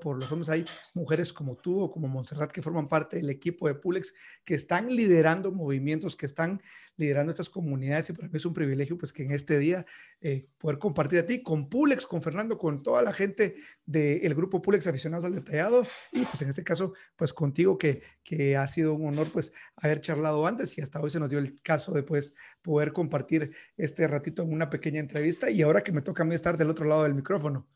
por los hombres. Hay mujeres como tú o como Montserrat que forman parte del equipo de Pulex, que están liderando movimientos, que están liderando estas comunidades. Y para mí es un privilegio, pues, que en este día eh, poder compartir a ti con Pulex, con Fernando, con toda la gente del grupo Pulex Aficionados al Detallado. Y, pues, en este caso, pues, contigo, que, que ha sido un honor, pues, haber charlado antes y hasta hoy se nos dio el caso de, pues, poder compartir este ratito en una pequeña entrevista. Y ahora que me toca a mí estar del otro lado del micrófono.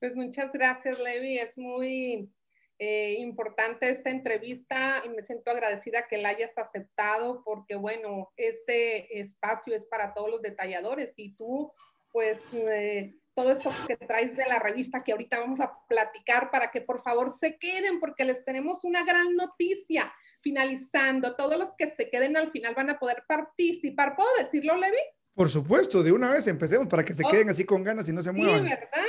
Pues muchas gracias, Levi. Es muy eh, importante esta entrevista y me siento agradecida que la hayas aceptado porque, bueno, este espacio es para todos los detalladores y tú, pues, eh, todo esto que traes de la revista que ahorita vamos a platicar para que por favor se queden porque les tenemos una gran noticia. Finalizando, todos los que se queden al final van a poder participar. ¿Puedo decirlo, Levi? Por supuesto, de una vez empecemos para que se queden así con ganas y no se muevan. Sí, ¿verdad?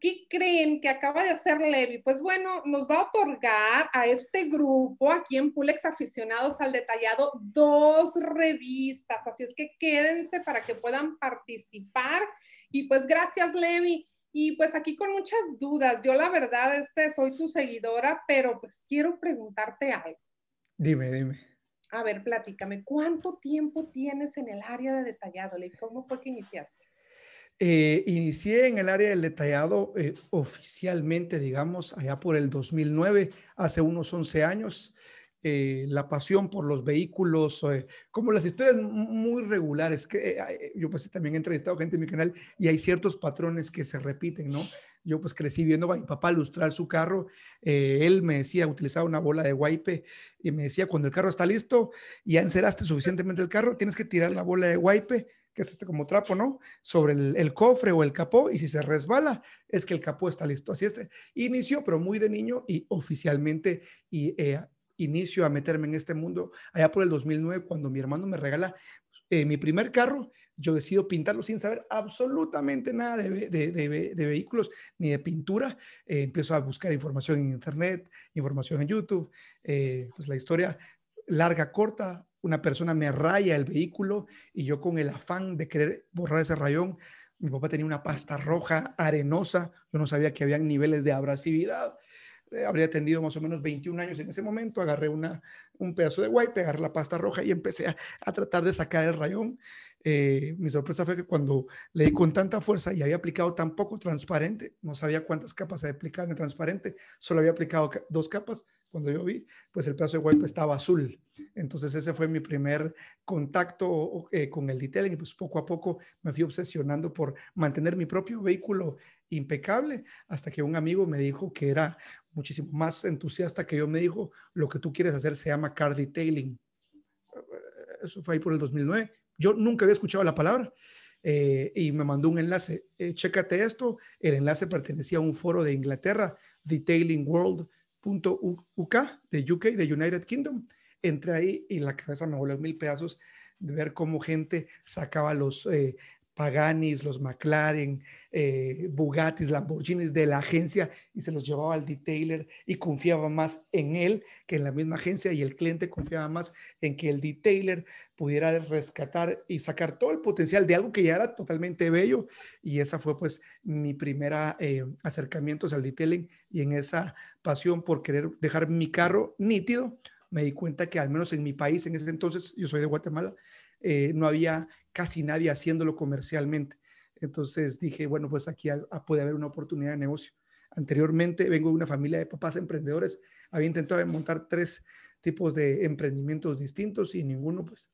¿qué creen que acaba de hacer Levi? Pues bueno, nos va a otorgar a este grupo, aquí en Pulex Aficionados al Detallado, dos revistas. Así es que quédense para que puedan participar. Y pues gracias, Levi. Y pues aquí con muchas dudas. Yo la verdad, este, soy tu seguidora, pero pues quiero preguntarte algo. Dime, dime. A ver, platícame, ¿cuánto tiempo tienes en el área de detallado? Levi? ¿Cómo fue que iniciaste? Eh, inicié en el área del detallado eh, oficialmente, digamos, allá por el 2009, hace unos 11 años. Eh, la pasión por los vehículos, como las historias muy regulares, que yo pues también he entrevistado gente en mi canal y hay ciertos patrones que se repiten, ¿no? Yo pues crecí viendo a mi papá lustrar su carro. Eh, él me decía, utilizaba una bola de guaipe y me decía, cuando el carro está listo, ya enceraste suficientemente el carro, tienes que tirar la bola de guaipe, que es este como trapo, ¿no? Sobre el, cofre o el capó y si se resbala, es que el capó está listo. Así es, inició, pero muy de niño y oficialmente y, eh, inicio a meterme en este mundo allá por el 2009, cuando mi hermano me regala eh, mi primer carro yo decido pintarlo sin saber absolutamente nada de, vehículos ni de pintura. Eh, empiezo a buscar información en Internet, información en YouTube, eh, pues la historia larga, corta. Una persona me raya el vehículo y yo con el afán de querer borrar ese rayón, mi papá tenía una pasta roja, arenosa, yo no sabía que había niveles de abrasividad eh, habría tenido más o menos 21 años en ese momento, agarré una, un pedazo de wipe, agarré la pasta roja y empecé a, a tratar de sacar el rayón. Eh, mi sorpresa fue que cuando leí con tanta fuerza y había aplicado tan poco transparente, no sabía cuántas capas había aplicado en el transparente, solo había aplicado dos capas, cuando yo vi, pues el pedazo de wipe estaba azul. Entonces ese fue mi primer contacto eh, con el detailing y pues poco a poco me fui obsesionando por mantener mi propio vehículo impecable hasta que un amigo me dijo que era muchísimo más entusiasta que yo me dijo, lo que tú quieres hacer se llama car detailing. Eso fue ahí por el 2009. Yo nunca había escuchado la palabra eh, y me mandó un enlace. Eh, chécate esto. El enlace pertenecía a un foro de Inglaterra, detailingworld.uk, de UK, de United Kingdom. Entré ahí y la cabeza me voló mil pedazos de ver cómo gente sacaba los, eh, Paganis, los McLaren, eh, Bugattis, Lamborghinis de la agencia y se los llevaba al detailer y confiaba más en él que en la misma agencia y el cliente confiaba más en que el detailer pudiera rescatar y sacar todo el potencial de algo que ya era totalmente bello y esa fue pues mi primera eh, acercamiento al detailing y en esa pasión por querer dejar mi carro nítido me di cuenta que al menos en mi país en ese entonces, yo soy de Guatemala, eh, no había casi nadie haciéndolo comercialmente. Entonces dije, bueno, pues aquí puede haber una oportunidad de negocio. Anteriormente vengo de una familia de papás emprendedores, había intentado montar tres tipos de emprendimientos distintos y ninguno pues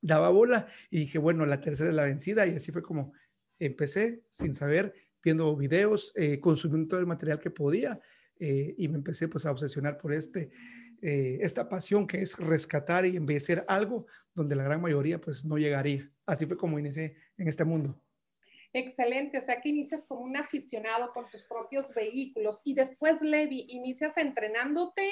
daba bola y dije, bueno, la tercera es la vencida y así fue como empecé sin saber, viendo videos, eh, consumiendo todo el material que podía eh, y me empecé pues a obsesionar por este eh, esta pasión que es rescatar y envejecer algo donde la gran mayoría pues no llegaría. Así fue como inicié en este mundo. Excelente, o sea que inicias como un aficionado con tus propios vehículos y después, Levi, inicias entrenándote,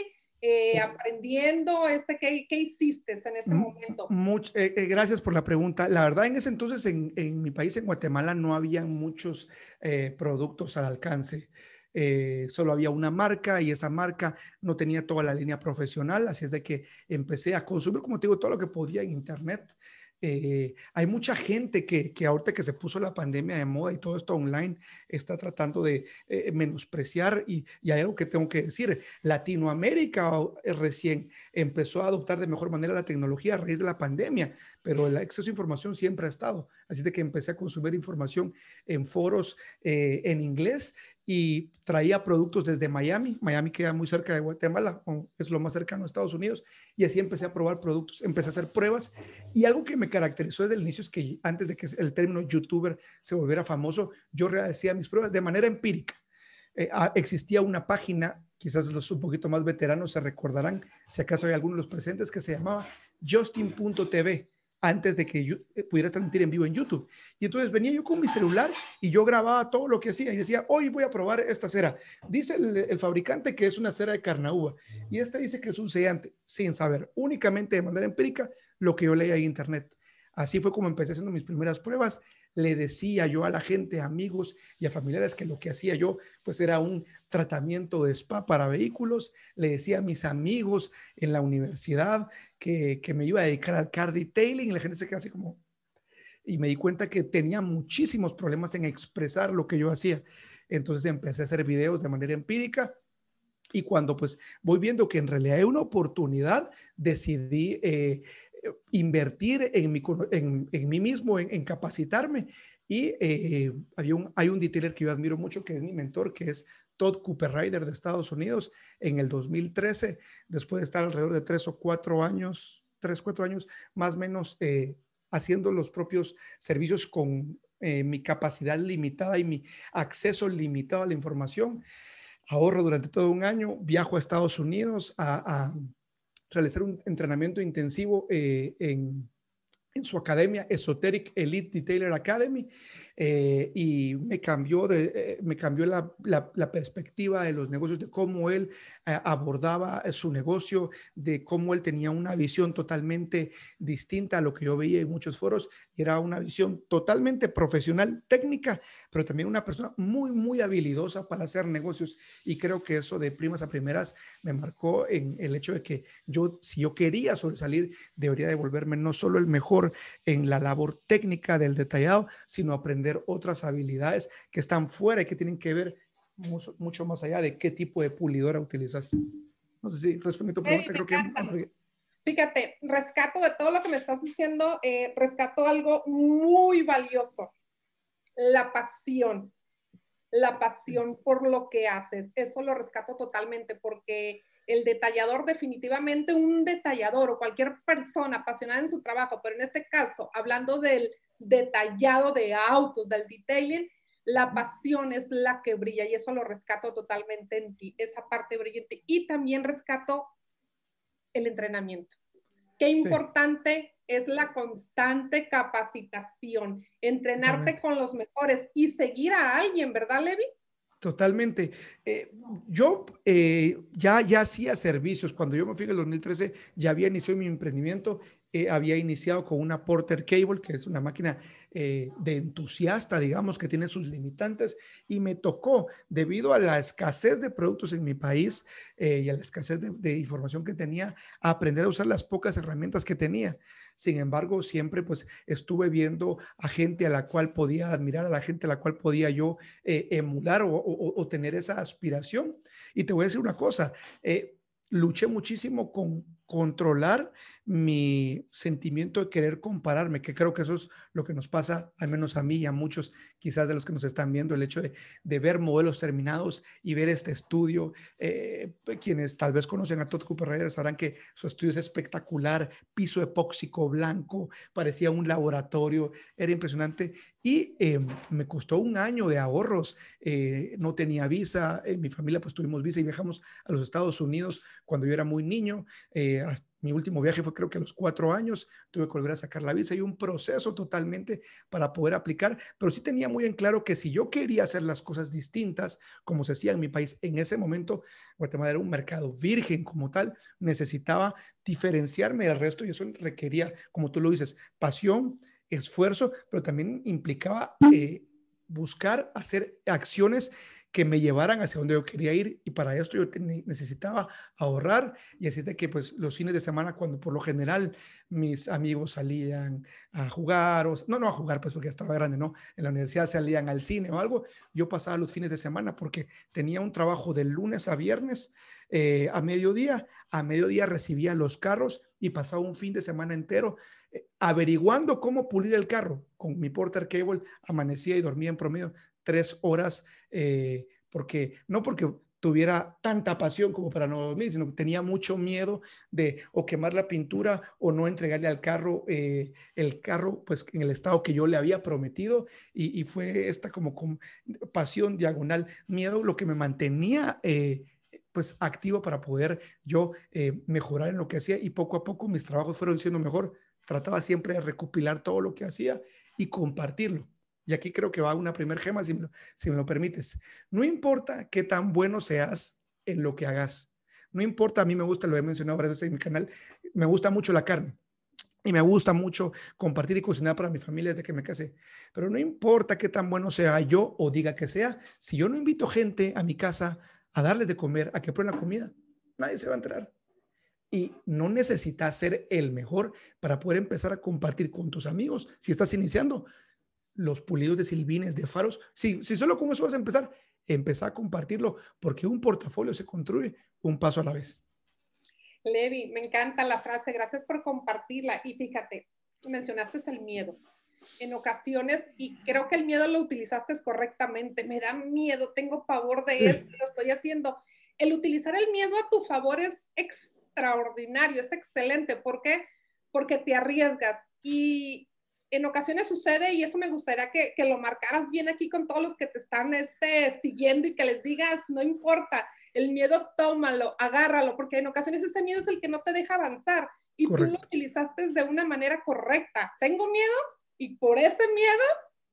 eh, aprendiendo, este, ¿qué, ¿qué, hiciste en este mm, momento? Much, eh, gracias por la pregunta. La verdad, en ese entonces en, mi país, en Guatemala, no había muchos productos al alcance. Eh, solo había una marca y esa marca no tenía toda la línea profesional, así es de que empecé a consumir, como te digo, todo lo que podía en Internet. Eh, hay mucha gente que, ahorita que se puso la pandemia de moda y todo esto online está tratando de eh, menospreciar y, hay algo que tengo que decir, Latinoamérica recién empezó a adoptar de mejor manera la tecnología a raíz de la pandemia, pero el acceso a información siempre ha estado, así de que empecé a consumir información en foros en inglés y traía productos desde Miami. Miami queda muy cerca de Guatemala, es lo más cercano a Estados Unidos. Y así empecé a probar productos, empecé a hacer pruebas. Y algo que me caracterizó desde el inicio es que antes de que el término youtuber se volviera famoso, yo realizaba mis pruebas de manera empírica. Eh, ah, existía una página, quizás los un poquito más veteranos se recordarán, si acaso hay alguno de los presentes, que se llamaba Justin.tv antes de que yo eh, pudiera transmitir en vivo en YouTube. Y entonces venía yo con mi celular y yo grababa todo lo que hacía y decía, hoy voy a probar esta cera. Dice el, fabricante que es una cera de carnauba y esta dice que es un sellante, sin saber, únicamente de manera empírica lo que yo leía en internet. Así fue como empecé haciendo mis primeras pruebas le decía yo a la gente, amigos y a familiares que lo que hacía yo pues era un tratamiento de spa para vehículos, le decía a mis amigos en la universidad que, me iba a dedicar al car detailing y la gente se quedó así como, y me di cuenta que tenía muchísimos problemas en expresar lo que yo hacía. Entonces empecé a hacer videos de manera empírica y cuando pues voy viendo que en realidad hay una oportunidad, decidí... Eh, invertir en, mí mismo, en, capacitarme. Y eh, hay, un, hay un detailer que yo admiro mucho, que es mi mentor, que es Todd Cooper Ryder de Estados Unidos. En el 2013, después de estar alrededor de tres o cuatro años, tres, cuatro años más o menos eh, haciendo los propios servicios con eh, mi capacidad limitada y mi acceso limitado a la información, ahorro durante todo un año, viajo a Estados Unidos a realizar un entrenamiento intensivo eh, en, en su academia Esoteric Elite Detailer Academy eh, y me cambió, de, eh, me cambió la, perspectiva de los negocios, de cómo él eh, abordaba su negocio, de cómo él tenía una visión totalmente distinta a lo que yo veía en muchos foros. Era una visión totalmente profesional, técnica, pero también una persona muy, muy habilidosa para hacer negocios. Y creo que eso de primas a primeras me marcó en el hecho de que yo, si yo quería sobresalir, debería devolverme no solo el mejor en la labor técnica del detallado, sino aprender otras habilidades que están fuera y que tienen que ver mucho, más allá de qué tipo de pulidora utilizas. No sé si respondí tu pregunta, creo que... Fíjate, rescato de todo lo que me estás diciendo, eh, rescato algo muy valioso, la pasión, la pasión por lo que haces. Eso lo rescato totalmente porque el detallador definitivamente un detallador o cualquier persona apasionada en su trabajo, pero en este caso, hablando del, detallado de autos, del detailing, la pasión es la que brilla y eso lo rescato totalmente en ti, esa parte brillante. Y también rescato el entrenamiento. Qué importante es la constante capacitación, entrenarte con los mejores y seguir a alguien, ¿verdad, Levi? Totalmente. Eh, yo eh, ya, ya hacía servicios. Cuando yo me fui en el 2013, ya había iniciado mi emprendimiento eh, había iniciado con una Porter Cable, que es una máquina eh, de entusiasta, digamos, que tiene sus limitantes, y me tocó, debido a la escasez de productos en mi país eh, y a la escasez de, información que tenía, aprender a usar las pocas herramientas que tenía. Sin embargo, siempre pues estuve viendo a gente a la cual podía admirar, a la gente a la cual podía yo emular o, tener esa aspiración. Y te voy a decir una cosa, luché muchísimo con controlar mi sentimiento de querer compararme, que creo que eso es lo que nos pasa, al menos a mí y a muchos quizás de los que nos están viendo, el hecho de, ver modelos terminados y ver este estudio. Eh, pues, quienes tal vez conocen a Todd Cooper Ryder sabrán que su estudio es espectacular, piso epóxico blanco, parecía un laboratorio, era impresionante y eh, me costó un año de ahorros, eh, no tenía visa, en mi familia pues tuvimos visa y viajamos a los Estados Unidos cuando yo era muy niño, mi último viaje fue creo que a los cuatro años, tuve que volver a sacar la visa y un proceso totalmente para poder aplicar, pero sí tenía muy en claro que si yo quería hacer las cosas distintas como se hacía en mi país, en ese momento Guatemala era un mercado virgen como tal, necesitaba diferenciarme del resto y eso requería, como tú lo dices, pasión, esfuerzo, pero también implicaba eh, buscar hacer acciones que me llevaran hacia donde yo quería ir y para esto yo necesitaba ahorrar y así es de que pues los fines de semana cuando por lo general mis amigos salían a jugar o no no a jugar pues porque estaba grande no en la universidad salían al cine o algo yo pasaba los fines de semana porque tenía un trabajo de lunes a viernes eh, a mediodía a mediodía recibía los carros y pasaba un fin de semana entero eh, averiguando cómo pulir el carro con mi porter cable amanecía y dormía en promedio tres horas, eh, porque no porque tuviera tanta pasión como para no dormir, sino que tenía mucho miedo de o quemar la pintura o no entregarle al carro eh, el carro pues en el estado que yo le había prometido y, fue esta como, pasión diagonal miedo lo que me mantenía eh, pues activo para poder yo mejorar en lo que hacía y poco a poco mis trabajos fueron siendo mejor. Trataba siempre de recopilar todo lo que hacía y compartirlo. Y aquí creo que va una primer gema, si me, lo, si me lo permites. No importa qué tan bueno seas en lo que hagas. No importa, a mí me gusta, lo he mencionado varias veces en mi canal, me gusta mucho la carne. Y me gusta mucho compartir y cocinar para mi familia desde que me casé. Pero no importa qué tan bueno sea yo o diga que sea, si yo no invito gente a mi casa a darles de comer, a que prueben la comida, nadie se va a entrar Y no necesitas ser el mejor para poder empezar a compartir con tus amigos si estás iniciando los pulidos de silvines, de faros. Si, si solo con eso vas a empezar, empezá a compartirlo, porque un portafolio se construye un paso a la vez. Levi, me encanta la frase, gracias por compartirla. Y fíjate, mencionaste el miedo. En ocasiones, y creo que el miedo lo utilizaste correctamente, me da miedo, tengo pavor de esto, lo estoy haciendo. El utilizar el miedo a tu favor es extraordinario, es excelente. ¿Por qué? Porque te arriesgas. Y en ocasiones sucede y eso me gustaría que, lo marcaras bien aquí con todos los que te están este, siguiendo y que les digas, no importa, el miedo tómalo, agárralo, porque en ocasiones ese miedo es el que no te deja avanzar y tú lo utilizaste de una manera correcta. Tengo miedo y por ese miedo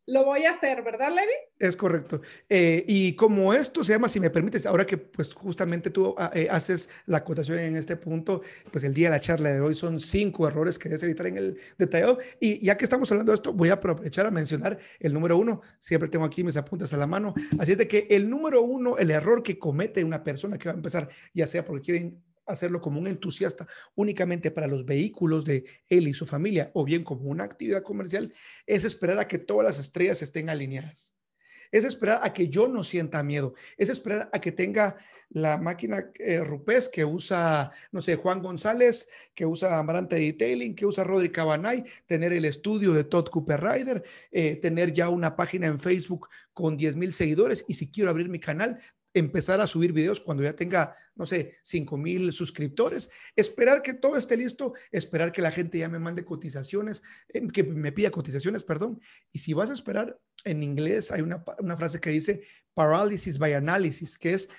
lo voy a hacer, ¿verdad, Levi? Es correcto. Eh, y como esto se llama, si me permites, ahora que pues justamente tú ah, eh, haces la acotación en este punto, pues el día de la charla de hoy son cinco errores que debes evitar en el detallado. Y ya que estamos hablando de esto, voy a aprovechar a mencionar el número uno. Siempre tengo aquí mis apuntes a la mano. Así es de que el número uno, el error que comete una persona que va a empezar, ya sea porque quieren hacerlo como un entusiasta únicamente para los vehículos de él y su familia, o bien como una actividad comercial, es esperar a que todas las estrellas estén alineadas. Es esperar a que yo no sienta miedo. Es esperar a que tenga la máquina eh, Rupes que usa, no sé, Juan González, que usa Amarante Detailing, que usa Rodri Cabanay, tener el estudio de Todd Cooper Ryder, eh, tener ya una página en Facebook con 10.000 mil seguidores. Y si quiero abrir mi canal, empezar a subir videos cuando ya tenga, no sé, 5 mil suscriptores, esperar que todo esté listo, esperar que la gente ya me mande cotizaciones, em, que me pida cotizaciones, perdón. Y si vas a esperar, en inglés hay una, una frase que dice parálisis by análisis, que es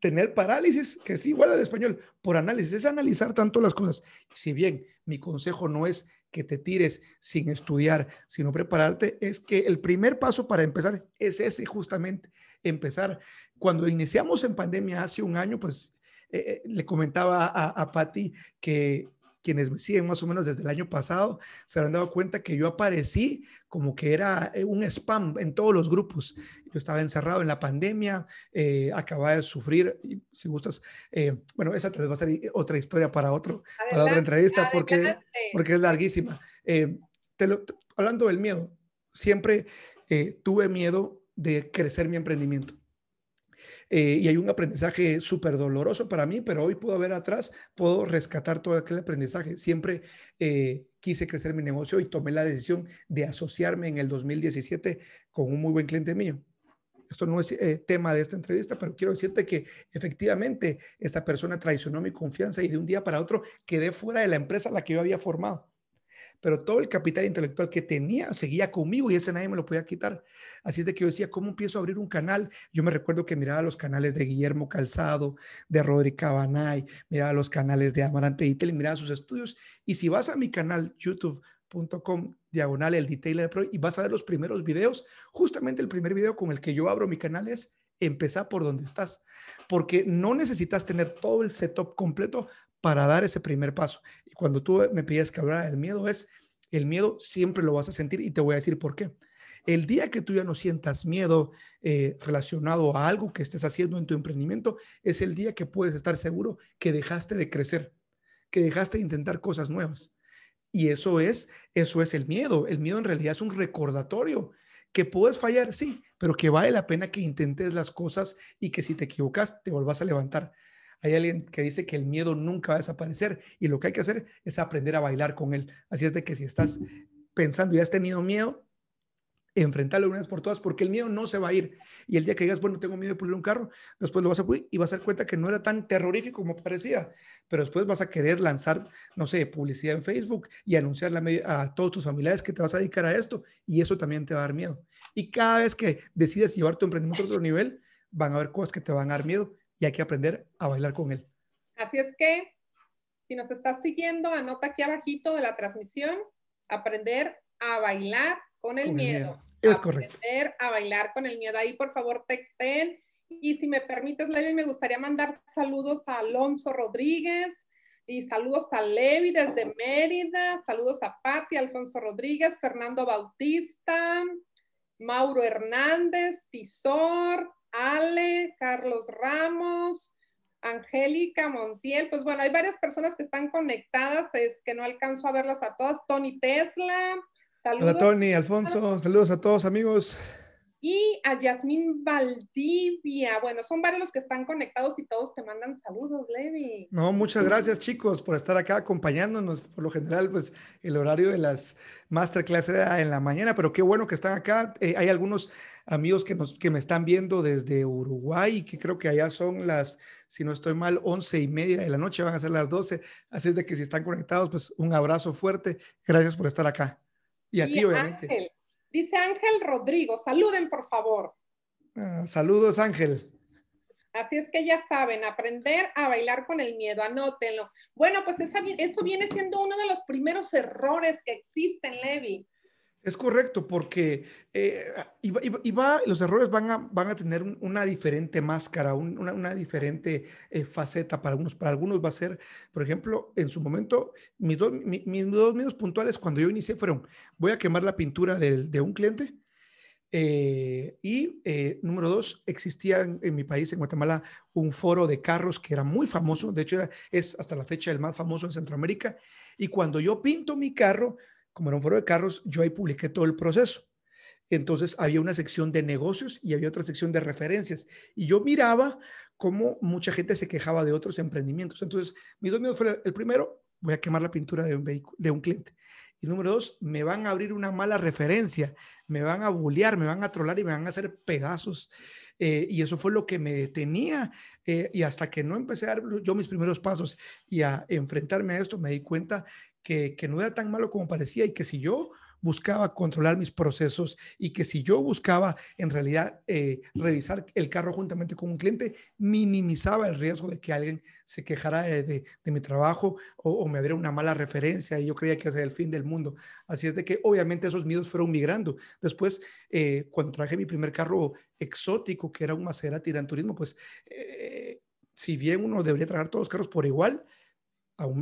tener parálisis, que es igual al español, por análisis, es analizar tanto las cosas. Si bien mi consejo no es que te tires sin estudiar, sino prepararte, es que el primer paso para empezar es ese justamente, empezar. Cuando iniciamos en pandemia hace un año, pues eh, eh, le comentaba a, a Patti que quienes me siguen más o menos desde el año pasado se habrán dado cuenta que yo aparecí como que era eh, un spam en todos los grupos. Yo estaba encerrado en la pandemia, eh, acababa de sufrir, si gustas, eh, bueno, esa tal vez va a ser otra historia para, otro, para otra entrevista porque, porque es larguísima. te hablando del miedo, siempre tuve miedo de crecer mi emprendimiento eh, y hay un aprendizaje súper doloroso para mí, pero hoy puedo ver atrás, puedo rescatar todo aquel aprendizaje. Siempre eh, quise crecer mi negocio y tomé la decisión de asociarme en el 2017 con un muy buen cliente mío. Esto no es eh, tema de esta entrevista, pero quiero decirte que efectivamente esta persona traicionó mi confianza y de un día para otro quedé fuera de la empresa a la que yo había formado pero todo el capital intelectual que tenía seguía conmigo y ese nadie me lo podía quitar. Así es de que yo decía, ¿cómo empiezo a abrir un canal? Yo me recuerdo que miraba los canales de Guillermo Calzado, de Rodri Cabanay, miraba los canales de Amarante y miraba sus estudios. Y si vas a mi canal youtube.com diagonal el Detailer Pro y vas a ver los primeros videos, justamente el primer video con el que yo abro mi canal es empezar por donde estás, porque no necesitas tener todo el setup completo para dar ese primer paso. Y cuando tú me pides que hablara del miedo es, el miedo siempre lo vas a sentir y te voy a decir por qué. El día que tú ya no sientas miedo eh, relacionado a algo que estés haciendo en tu emprendimiento, es el día que puedes estar seguro que dejaste de crecer, que dejaste de intentar cosas nuevas. Y eso es, eso es el miedo. El miedo en realidad es un recordatorio que puedes fallar, sí, pero que vale la pena que intentes las cosas y que si te equivocas te volvas a levantar. Hay alguien que dice que el miedo nunca va a desaparecer y lo que hay que hacer es aprender a bailar con él. Así es de que si estás pensando y has tenido miedo, enfrentarlo una vez por todas, porque el miedo no se va a ir. Y el día que digas, bueno, tengo miedo de pulir un carro, después lo vas a pulir y vas a dar cuenta que no era tan terrorífico como parecía. Pero después vas a querer lanzar, no sé, publicidad en Facebook y anunciarle a todos tus familiares que te vas a dedicar a esto y eso también te va a dar miedo. Y cada vez que decides llevar tu emprendimiento a otro nivel, van a haber cosas que te van a dar miedo y hay que aprender a bailar con él. Así es que, si nos estás siguiendo, anota aquí abajito de la transmisión, aprender a bailar con el, miedo. Es aprender correcto. a bailar con el miedo. Ahí, por favor, texten. Y si me permites, Levi, me gustaría mandar saludos a Alonso Rodríguez y saludos a Levi desde Mérida, saludos a Patti, Alfonso Rodríguez, Fernando Bautista, Mauro Hernández, Tisor, Ale, Carlos Ramos, Angélica Montiel, pues bueno, hay varias personas que están conectadas, es que no alcanzo a verlas a todas. Tony Tesla, saludos. Hola Tony, Alfonso, saludos a todos amigos y a Yasmín Valdivia. Bueno, son varios los que están conectados y todos te mandan saludos, Levi. No, muchas gracias chicos por estar acá acompañándonos. Por lo general, pues el horario de las masterclass era en la mañana, pero qué bueno que están acá. Eh, hay algunos amigos que, nos, que me están viendo desde Uruguay, que creo que allá son las, si no estoy mal, once y media de la noche, van a ser las doce. Así es de que si están conectados, pues un abrazo fuerte. Gracias por estar acá. Y a ti, obviamente. Dice Ángel Rodrigo, saluden por favor. Ah, saludos Ángel. Así es que ya saben, aprender a bailar con el miedo, anótenlo. Bueno, pues eso viene siendo uno de los primeros errores que existen, Levi. Es correcto, porque eh, los errores van a, van a tener una diferente máscara, una, diferente eh, faceta para algunos. Para algunos va a ser, por ejemplo, en su momento, mis dos, mi, dos miedos puntuales cuando yo inicié fueron, voy a quemar la pintura de, un cliente eh, y, número dos, existía en, mi país, en Guatemala, un foro de carros que era muy famoso, de hecho es hasta la fecha el más famoso en Centroamérica, y cuando yo pinto mi carro, como era un foro de carros, yo ahí publiqué todo el proceso. Entonces había una sección de negocios y había otra sección de referencias. Y yo miraba cómo mucha gente se quejaba de otros emprendimientos. Entonces, mis dos miedos fueron, el primero, voy a quemar la pintura de un, de un cliente. Y número dos, me van a abrir una mala referencia, me van a bullear, me van a trolar y me van a hacer pedazos. Eh, y eso fue lo que me detenía. Eh, y hasta que no empecé a dar yo mis primeros pasos y a enfrentarme a esto, me di cuenta que, no era tan malo como parecía y que si yo buscaba controlar mis procesos y que si yo buscaba en realidad eh, revisar el carro juntamente con un cliente, minimizaba el riesgo de que alguien se quejara de, mi trabajo o, me diera una mala referencia y yo creía que ese era el fin del mundo. Así es de que obviamente esos miedos fueron migrando. Después, eh, cuando traje mi primer carro exótico, que era un Maserati de Turismo, pues eh, si bien uno debería traer todos los carros por igual,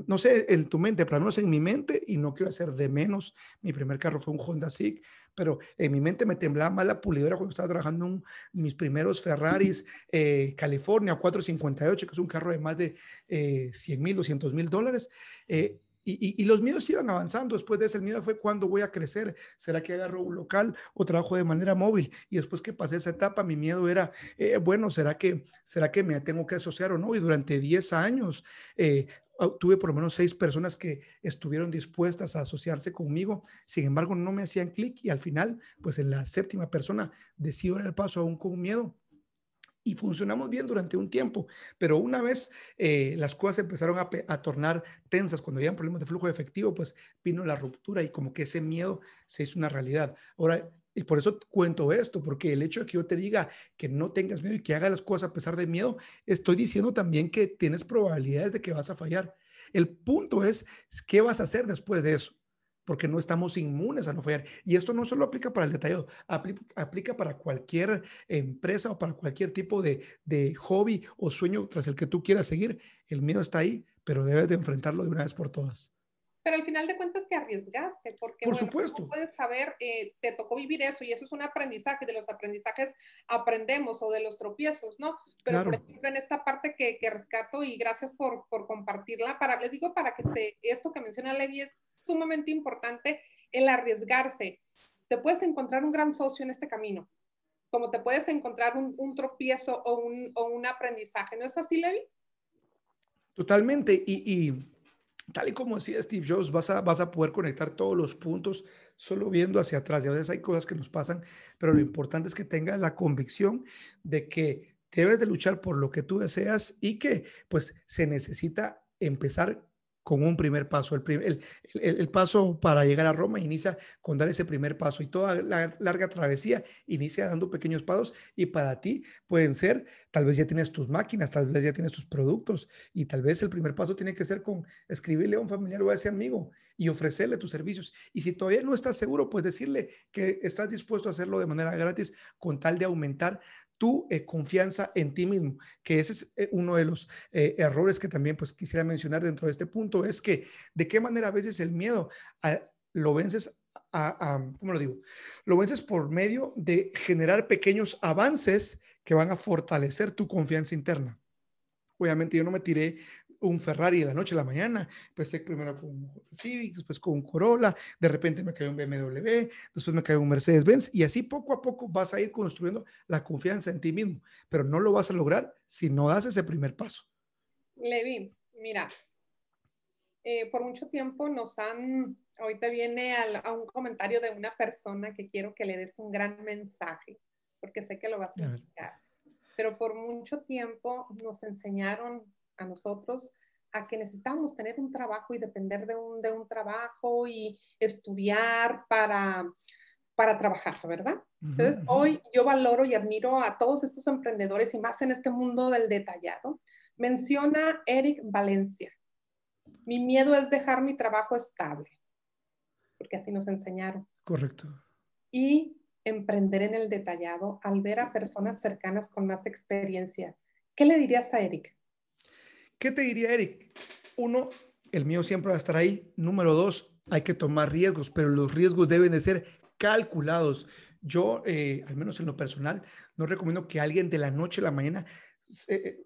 no sé en tu mente, pero al menos en mi mente, y no quiero hacer de menos, mi primer carro fue un Honda Civic, pero en mi mente me temblaba más la pulidora cuando estaba trabajando en mis primeros Ferraris eh, California 458, que es un carro de más de 100 eh, mil, 200 mil dólares. Eh, y, los miedos iban avanzando. Después de ese miedo fue cuándo voy a crecer. ¿Será que agarro un local o trabajo de manera móvil? Y después que pasé esa etapa, mi miedo era, bueno, ¿será que, ¿será que me tengo que asociar o no? Y durante 10 años eh, tuve por lo menos seis personas que estuvieron dispuestas a asociarse conmigo, sin embargo no me hacían clic y al final, pues en la séptima persona decidí dar el paso aún con miedo y funcionamos bien durante un tiempo, pero una vez eh, las cosas empezaron a, a, tornar tensas, cuando habían problemas de flujo de efectivo, pues vino la ruptura y como que ese miedo se hizo una realidad. Ahora, y por eso cuento esto, porque el hecho de que yo te diga que no tengas miedo y que hagas las cosas a pesar de miedo, estoy diciendo también que tienes probabilidades de que vas a fallar. El punto es qué vas a hacer después de eso, porque no estamos inmunes a no fallar. Y esto no solo aplica para el detallado, aplica, aplica para cualquier empresa o para cualquier tipo de, de hobby o sueño tras el que tú quieras seguir. El miedo está ahí, pero debes de enfrentarlo de una vez por todas. Pero al final de cuentas te arriesgaste, porque Por pues, puedes saber, eh, te tocó vivir eso y eso es un aprendizaje, de los aprendizajes aprendemos o de los tropiezos, ¿no? Pero por ejemplo, en esta parte que, que rescato y gracias por, por, compartirla, para, les digo para que se, esto que menciona Levi es sumamente importante, el arriesgarse. Te puedes encontrar un gran socio en este camino, como te puedes encontrar un, un tropiezo o un, o un, aprendizaje, ¿no es así, Levi? Totalmente, y tal y como decía Steve Jobs, vas a, vas a poder conectar todos los puntos solo viendo hacia atrás. Y a veces hay cosas que nos pasan, pero lo importante es que tengas la convicción de que debes de luchar por lo que tú deseas y que pues se necesita empezar con un primer paso. El, el, paso para llegar a Roma inicia con dar ese primer paso y toda la larga travesía inicia dando pequeños pasos y para ti pueden ser, tal vez ya tienes tus máquinas, tal vez ya tienes tus productos y tal vez el primer paso tiene que ser con escribirle a un familiar o a ese amigo y ofrecerle tus servicios. Y si todavía no estás seguro, pues decirle que estás dispuesto a hacerlo de manera gratis con tal de aumentar tu eh, confianza en ti mismo, que ese es eh, uno de los eh, errores que también pues quisiera mencionar dentro de este punto, es que de qué manera a veces el miedo lo vences a, a, ¿cómo lo digo? Lo vences por medio de generar pequeños avances que van a fortalecer tu confianza interna. Obviamente yo no me tiré un Ferrari de la noche a la mañana. Empecé pues, primero con un Civic, después con un Corolla, de repente me cae un BMW, después me cae un Mercedes-Benz y así poco a poco vas a ir construyendo la confianza en ti mismo, pero no lo vas a lograr si no das ese primer paso. Levi, mira, eh, por mucho tiempo nos han, ahorita viene a un comentario de una persona que quiero que le des un gran mensaje, porque sé que lo vas a explicar. pero por mucho tiempo nos enseñaron a nosotros a que necesitamos tener un trabajo y depender de un, de un trabajo y estudiar para, para trabajar, ¿verdad? Entonces, hoy yo valoro y admiro a todos estos emprendedores y más en este mundo del detallado. Menciona Eric Valencia. Mi miedo es dejar mi trabajo estable, porque así nos enseñaron. Correcto. Y emprender en el detallado al ver a personas cercanas con más experiencia. ¿Qué le dirías a Eric? ¿Qué te diría Eric? Uno, el mío siempre va a estar ahí. Número dos, hay que tomar riesgos, pero los riesgos deben de ser calculados. Yo, eh, al menos en lo personal, no recomiendo que alguien de la noche a la mañana se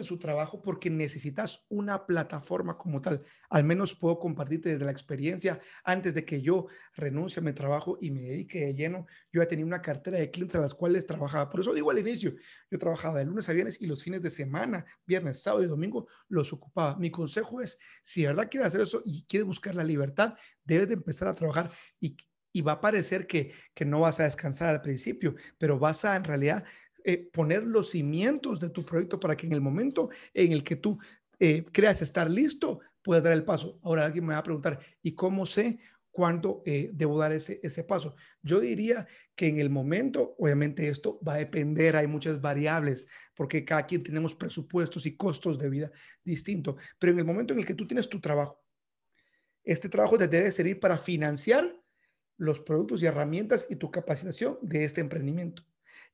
a su trabajo porque necesitas una plataforma como tal. Al menos puedo compartirte desde la experiencia. Antes de que yo renuncie a mi trabajo y me dedique de lleno, yo ya tenía una cartera de clientes a las cuales trabajaba. Por eso digo al inicio, yo trabajaba de lunes a viernes y los fines de semana, viernes, sábado y domingo, los ocupaba. Mi consejo es, si de verdad quieres hacer eso y quieres buscar la libertad, debes de empezar a trabajar y, va a parecer que, que no vas a descansar al principio, pero vas a en realidad eh, poner los cimientos de tu proyecto para que en el momento en el que tú eh, creas estar listo, puedas dar el paso. Ahora alguien me va a preguntar, ¿y cómo sé cuándo eh, debo dar ese, ese paso? Yo diría que en el momento, obviamente esto va a depender, hay muchas variables, porque cada quien tenemos presupuestos y costos de vida distintos, pero en el momento en el que tú tienes tu trabajo, este trabajo te debe servir para financiar los productos y herramientas y tu capacitación de este emprendimiento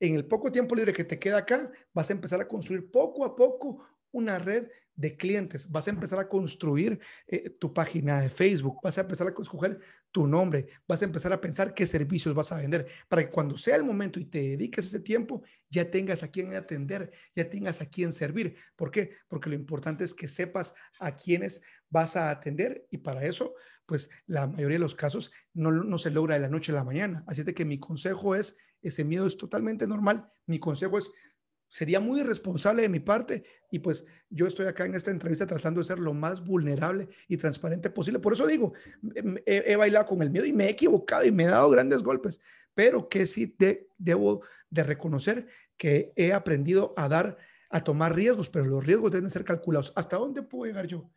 en el poco tiempo libre que te queda acá, vas a empezar a construir poco a poco una red de clientes, vas a empezar a construir eh, tu página de Facebook, vas a empezar a escoger tu nombre, vas a empezar a pensar qué servicios vas a vender, para que cuando sea el momento y te dediques ese tiempo, ya tengas a quién atender, ya tengas a quién servir. ¿Por qué? Porque lo importante es que sepas a quiénes vas a atender y para eso pues la mayoría de los casos no, se logra de la noche a la mañana. Así es de que mi consejo es, ese miedo es totalmente normal, mi consejo es, sería muy irresponsable de mi parte y pues yo estoy acá en esta entrevista tratando de ser lo más vulnerable y transparente posible. Por eso digo, he, bailado con el miedo y me he equivocado y me he dado grandes golpes, pero que sí debo de reconocer que he aprendido a dar, a tomar riesgos, pero los riesgos deben ser calculados. ¿Hasta dónde puedo llegar yo?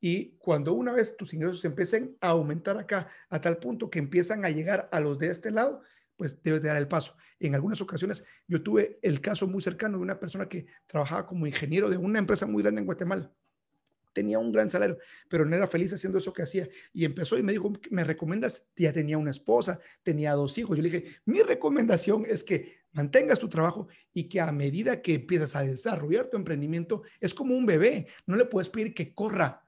Y cuando una vez tus ingresos empiecen a aumentar acá, a tal punto que empiezan a llegar a los de este lado, pues debes de dar el paso. En algunas ocasiones yo tuve el caso muy cercano de una persona que trabajaba como ingeniero de una empresa muy grande en Guatemala. Tenía un gran salario, pero no era feliz haciendo eso que hacía. Y empezó y me dijo, ¿me recomiendas? Ya tenía una esposa, tenía dos hijos. Yo le dije, mi recomendación es que mantengas tu trabajo y que a medida que empiezas a desarrollar tu emprendimiento, es como un bebé. No le puedes pedir que corra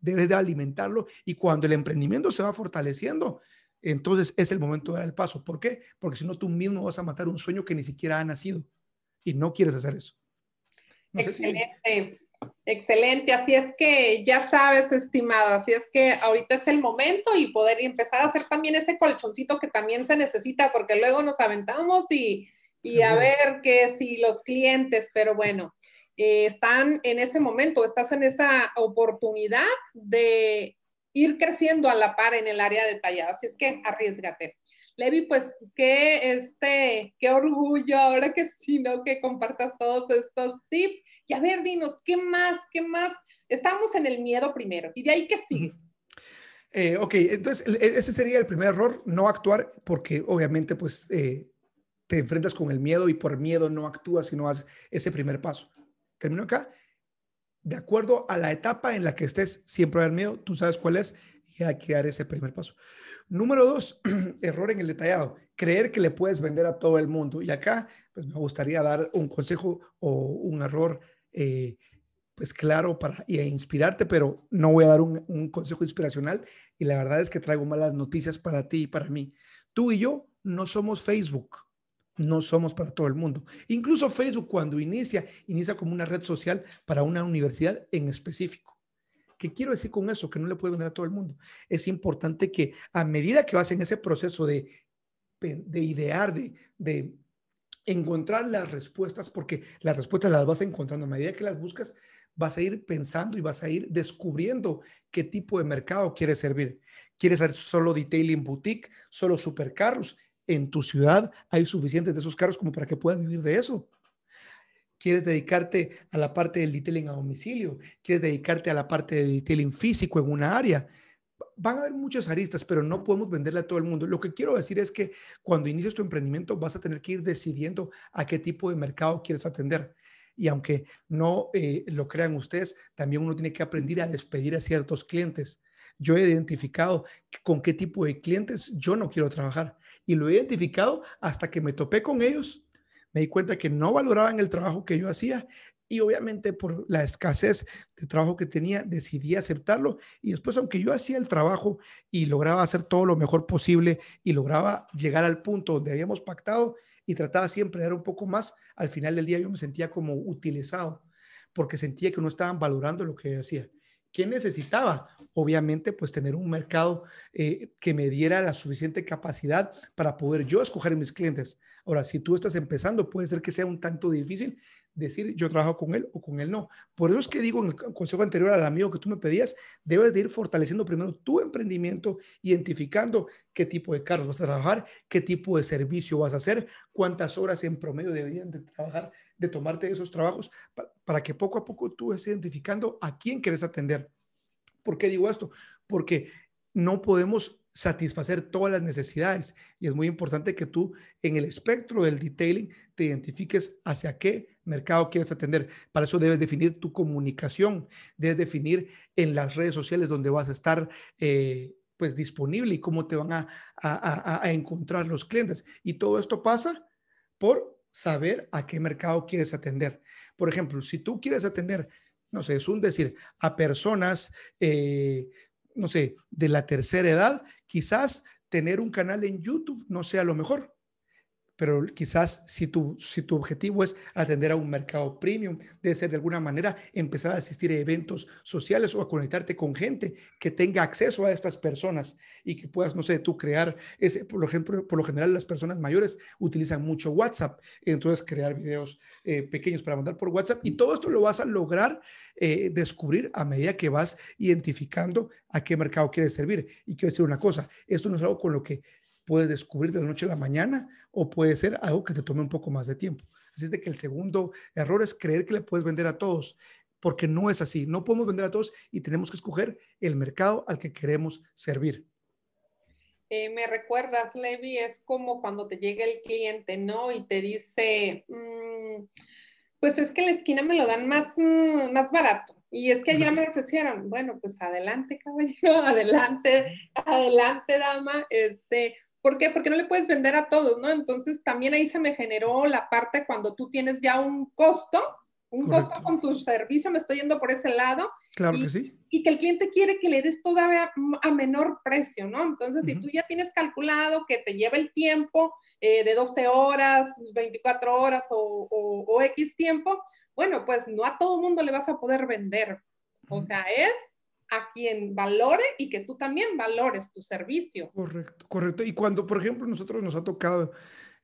debes de alimentarlo y cuando el emprendimiento se va fortaleciendo, entonces es el momento de dar el paso. ¿Por qué? Porque si no, tú mismo vas a matar un sueño que ni siquiera ha nacido y no quieres hacer eso. Excelente. Excelente, así es que ya sabes, estimado, así es que ahorita es el momento y poder empezar a hacer también ese colchoncito que también se necesita porque luego nos aventamos y, y a ver que si los clientes, pero bueno. Eh, están en ese momento, estás en esa oportunidad de ir creciendo a la par en el área detallada. Así es que arriesgate. Levi, pues qué, este, qué orgullo ahora que sí, ¿no? Que compartas todos estos tips. Y a ver, dinos, ¿qué más? ¿Qué más? Estamos en el miedo primero. ¿Y de ahí que sigue? Eh, ok, entonces e, ese sería el primer error, no actuar, porque obviamente pues eh, te enfrentas con el miedo y por miedo no actúas y no haces ese primer paso termino acá, de acuerdo a la etapa en la que estés, siempre haber miedo, tú sabes cuál es y hay que dar ese primer paso. Número dos, error en el detallado, creer que le puedes vender a todo el mundo. Y acá, pues me gustaría dar un consejo o un error, eh, pues claro, para inspirarte, pero no voy a dar un, un consejo inspiracional. Y la verdad es que traigo malas noticias para ti y para mí. Tú y yo no somos Facebook no somos para todo el mundo. Incluso Facebook cuando inicia, inicia como una red social para una universidad en específico. ¿Qué quiero decir con eso? Que no le puede vender a todo el mundo. Es importante que a medida que vas en ese proceso de, idear, de, de encontrar las respuestas, porque las respuestas las vas encontrando a medida que las buscas, vas a ir pensando y vas a ir descubriendo qué tipo de mercado quieres servir. ¿Quieres ser solo detailing boutique, solo supercarros? en tu ciudad hay suficientes de esos carros como para que puedan vivir de eso. Quieres dedicarte a la parte del detailing a domicilio, quieres dedicarte a la parte del detailing físico en una área. Van a haber muchas aristas, pero no podemos venderle a todo el mundo. Lo que quiero decir es que cuando inicias tu emprendimiento vas a tener que ir decidiendo a qué tipo de mercado quieres atender y aunque no eh, lo crean ustedes, también uno tiene que aprender a despedir a ciertos clientes. Yo he identificado con qué tipo de clientes yo no quiero trabajar y lo he identificado hasta que me topé con ellos. Me di cuenta que no valoraban el trabajo que yo hacía y obviamente por la escasez de trabajo que tenía decidí aceptarlo y después aunque yo hacía el trabajo y lograba hacer todo lo mejor posible y lograba llegar al punto donde habíamos pactado y trataba siempre de dar un poco más, al final del día yo me sentía como utilizado porque sentía que no estaban valorando lo que yo hacía. ¿Qué necesitaba? Obviamente, pues tener un mercado eh, que me diera la suficiente capacidad para poder yo escoger mis clientes. Ahora, si tú estás empezando, puede ser que sea un tanto difícil decir yo trabajo con él o con él no. Por eso es que digo en el consejo anterior al amigo que tú me pedías, debes de ir fortaleciendo primero tu emprendimiento, identificando qué tipo de carros vas a trabajar, qué tipo de servicio vas a hacer, cuántas horas en promedio deberían de trabajar, de tomarte esos trabajos, para, que poco a poco tú estés identificando a quién quieres atender. ¿Por qué digo esto? Porque no podemos satisfacer todas las necesidades. Y es muy importante que tú en el espectro del detailing te identifiques hacia qué mercado quieres atender. Para eso debes definir tu comunicación, debes definir en las redes sociales donde vas a estar. Eh, pues disponible y cómo te van a, a, encontrar los clientes. Y todo esto pasa por saber a qué mercado quieres atender. Por ejemplo, si tú quieres atender, no sé, es un decir, a personas eh, no sé, de la tercera edad, quizás tener un canal en YouTube no sea lo mejor pero quizás si tu, si tu objetivo es atender a un mercado premium, debe ser de alguna manera empezar a asistir a eventos sociales o a conectarte con gente que tenga acceso a estas personas y que puedas, no sé, tú crear, ese, por ejemplo, por lo general las personas mayores utilizan mucho WhatsApp, entonces crear videos eh, pequeños para mandar por WhatsApp y todo esto lo vas a lograr eh, descubrir a medida que vas identificando a qué mercado quieres servir. Y quiero decir una cosa, esto no es algo con lo que puedes descubrir de la noche a la mañana o puede ser algo que te tome un poco más de tiempo. Así es de que el segundo error es creer que le puedes vender a todos, porque no es así. No podemos vender a todos y tenemos que escoger el mercado al que queremos servir. Eh, me recuerdas, Levi, es como cuando te llega el cliente, ¿no? Y te dice, mm, pues es que la esquina me lo dan más, mm, más barato. Y es que ya me ofrecieron, bueno, pues adelante, caballero, adelante, adelante, dama. Este, ¿Por qué? Porque no le puedes vender a todos, ¿no? Entonces también ahí se me generó la parte cuando tú tienes ya un costo, un costo con tu servicio, me estoy yendo por ese lado. Claro y, que sí. Y que el cliente quiere que le des todavía a menor precio, ¿no? Entonces, si tú ya tienes calculado que te lleva el tiempo eh, de 12 horas, 24 horas o, o X tiempo, bueno, pues no a todo mundo le vas a poder vender. O sea, es a quien valore y que tú también valores tu servicio. Correcto, correcto. Y cuando, por ejemplo, nosotros nos ha tocado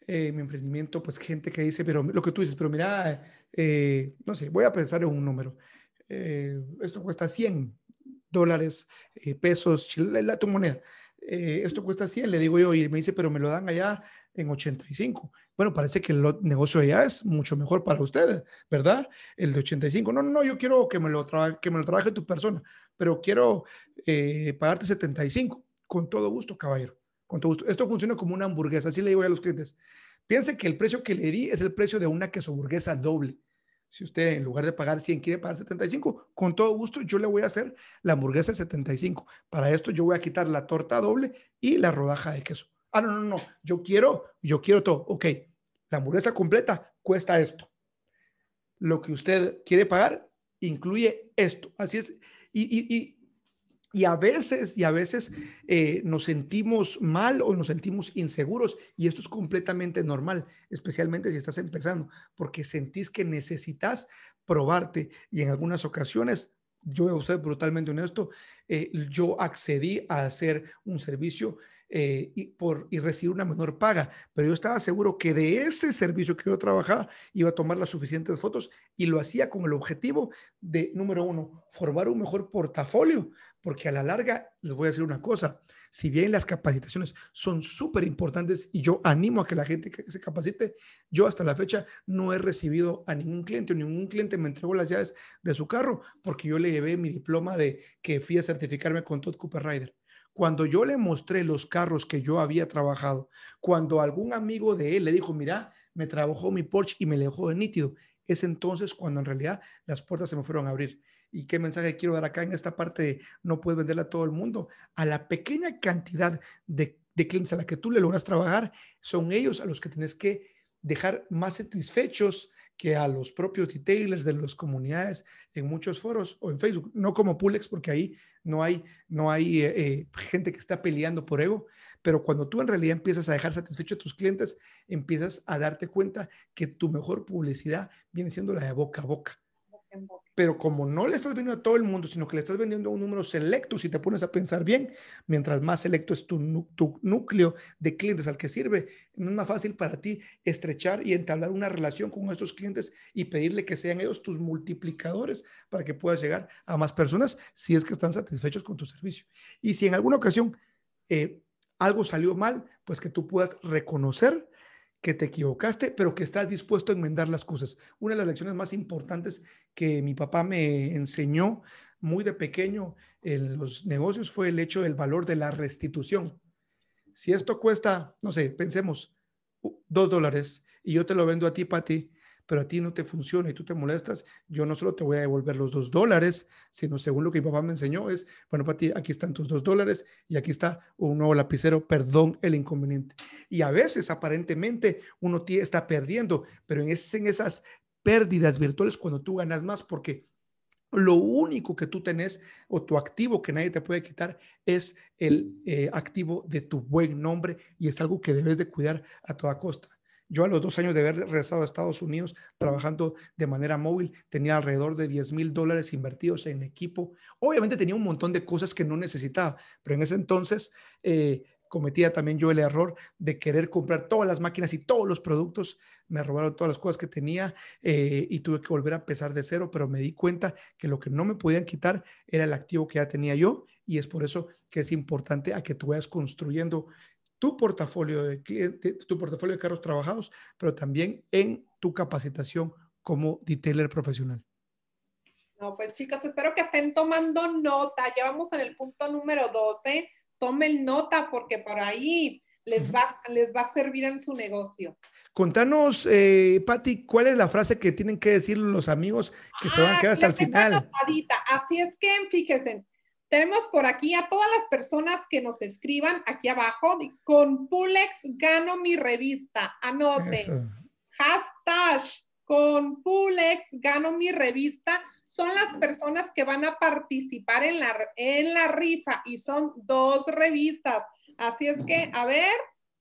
eh, mi emprendimiento, pues gente que dice, pero lo que tú dices, pero mira, eh, no sé, voy a pensar en un número. Eh, esto cuesta 100 dólares, pesos, la, tu moneda. esto cuesta 100, le digo yo, y me dice, pero me lo dan allá en 85. Bueno, parece que el negocio ya es mucho mejor para ustedes, ¿verdad? El de 85. No, no, no, yo quiero que me lo, trabaje, que me lo trabaje tu persona, pero quiero eh, pagarte 75. Con todo gusto, caballero. Con todo gusto. Esto funciona como una hamburguesa, así le digo a los clientes. Piense que el precio que le di es el precio de una queso burguesa doble. Si usted en lugar de pagar 100 quiere pagar 75, con todo gusto yo le voy a hacer la hamburguesa de 75. Para esto yo voy a quitar la torta doble y la rodaja de queso. Ah, no, no, no, yo quiero, yo quiero todo. Ok, la hamburguesa completa cuesta esto. Lo que usted quiere pagar incluye esto. Así es. Y, a veces, y a veces eh, nos sentimos mal o nos sentimos inseguros. Y esto es completamente normal, especialmente si estás empezando, porque sentís que necesitas probarte. Y en algunas ocasiones yo voy a ser brutalmente honesto, eh, yo accedí a hacer un servicio eh, y, por, y recibir una menor paga, pero yo estaba seguro que de ese servicio que yo trabajaba iba a tomar las suficientes fotos y lo hacía con el objetivo de, número uno, formar un mejor portafolio, porque a la larga les voy a decir una cosa, si bien las capacitaciones son súper importantes y yo animo a que la gente que se capacite, yo hasta la fecha no he recibido a ningún cliente, o ningún cliente me entregó las llaves de su carro porque yo le llevé mi diploma de que fui a certificarme con Todd Cooper Rider cuando yo le mostré los carros que yo había trabajado, cuando algún amigo de él le dijo, mira, me trabajó mi Porsche y me dejó de nítido, es entonces cuando en realidad las puertas se me fueron a abrir. ¿Y qué mensaje quiero dar acá en esta parte? no puedes venderle a todo el mundo. A la pequeña cantidad de clientes a la que tú le logras trabajar, son ellos a los que tienes que dejar más satisfechos, que a los propios retailers de las comunidades en muchos foros o en Facebook, no como Pulex, porque ahí no hay, no hay eh, eh, gente que está peleando por ego, pero cuando tú en realidad empiezas a dejar satisfecho a tus clientes, empiezas a darte cuenta que tu mejor publicidad viene siendo la de boca a boca. Pero como no le estás vendiendo a todo el mundo, sino que le estás vendiendo a un número selecto, si te pones a pensar bien, mientras más selecto es tu, núcleo de clientes al que sirve, es más fácil para ti estrechar y entablar una relación con estos clientes y pedirle que sean ellos tus multiplicadores para que puedas llegar a más personas si es que están satisfechos con tu servicio. Y si en alguna ocasión eh, algo salió mal, pues que tú puedas reconocer que te equivocaste, pero que estás dispuesto a enmendar las cosas. Una de las lecciones más importantes que mi papá me enseñó muy de pequeño en los negocios fue el hecho del valor de la restitución. Si esto cuesta, no sé, pensemos, dos dólares y yo te lo vendo a ti, Pati, pero a ti no te funciona y tú te molestas, yo no solo te voy a devolver los dos dólares, sino según lo que mi papá me enseñó es, bueno, para ti aquí están tus dos dólares y aquí está un nuevo lapicero, perdón el inconveniente. Y a veces aparentemente uno está perdiendo, pero en, en esas pérdidas virtuales cuando tú ganas más porque lo único que tú tenés o tu activo que nadie te puede quitar es el eh, activo de tu buen nombre y es algo que debes de cuidar a toda costa. Yo a los dos años de haber regresado a Estados Unidos trabajando de manera móvil, tenía alrededor de 10 mil dólares invertidos en equipo. Obviamente tenía un montón de cosas que no necesitaba, pero en ese entonces eh, cometía también yo el error de querer comprar todas las máquinas y todos los productos. Me robaron todas las cosas que tenía eh, y tuve que volver a empezar de cero, pero me di cuenta que lo que no me podían quitar era el activo que ya tenía yo y es por eso que es importante a que tú vayas construyendo tu portafolio de, tu portafolio de carros trabajados, pero también en tu capacitación como detailer profesional. No, pues chicos, espero que estén tomando nota. Ya vamos en el punto número 12. Tomen nota porque por ahí les va, les va a servir en su negocio. Contanos, eh, Patti, ¿cuál es la frase que tienen que decir los amigos que se van a ah, quedar hasta el final? Así es que fíjense, tenemos por aquí a todas las personas que nos escriban aquí abajo. Con Pulex gano mi revista. Anoten Hashtag. Con Pulex gano mi revista. Son las personas que van a participar en la, en la rifa y son dos revistas. Así es que, a ver,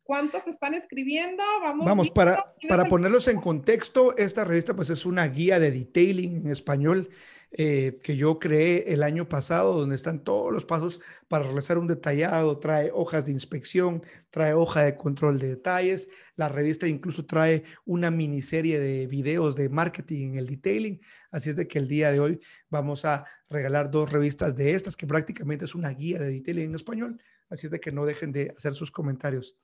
¿Cuántos están escribiendo? Vamos, Vamos para, para ponerlos en contexto, esta revista pues es una guía de detailing en español eh, que yo creé el año pasado, donde están todos los pasos para realizar un detallado, trae hojas de inspección, trae hoja de control de detalles, la revista incluso trae una miniserie de videos de marketing en el detailing, así es de que el día de hoy vamos a regalar dos revistas de estas, que prácticamente es una guía de detailing en español, así es de que no dejen de hacer sus comentarios.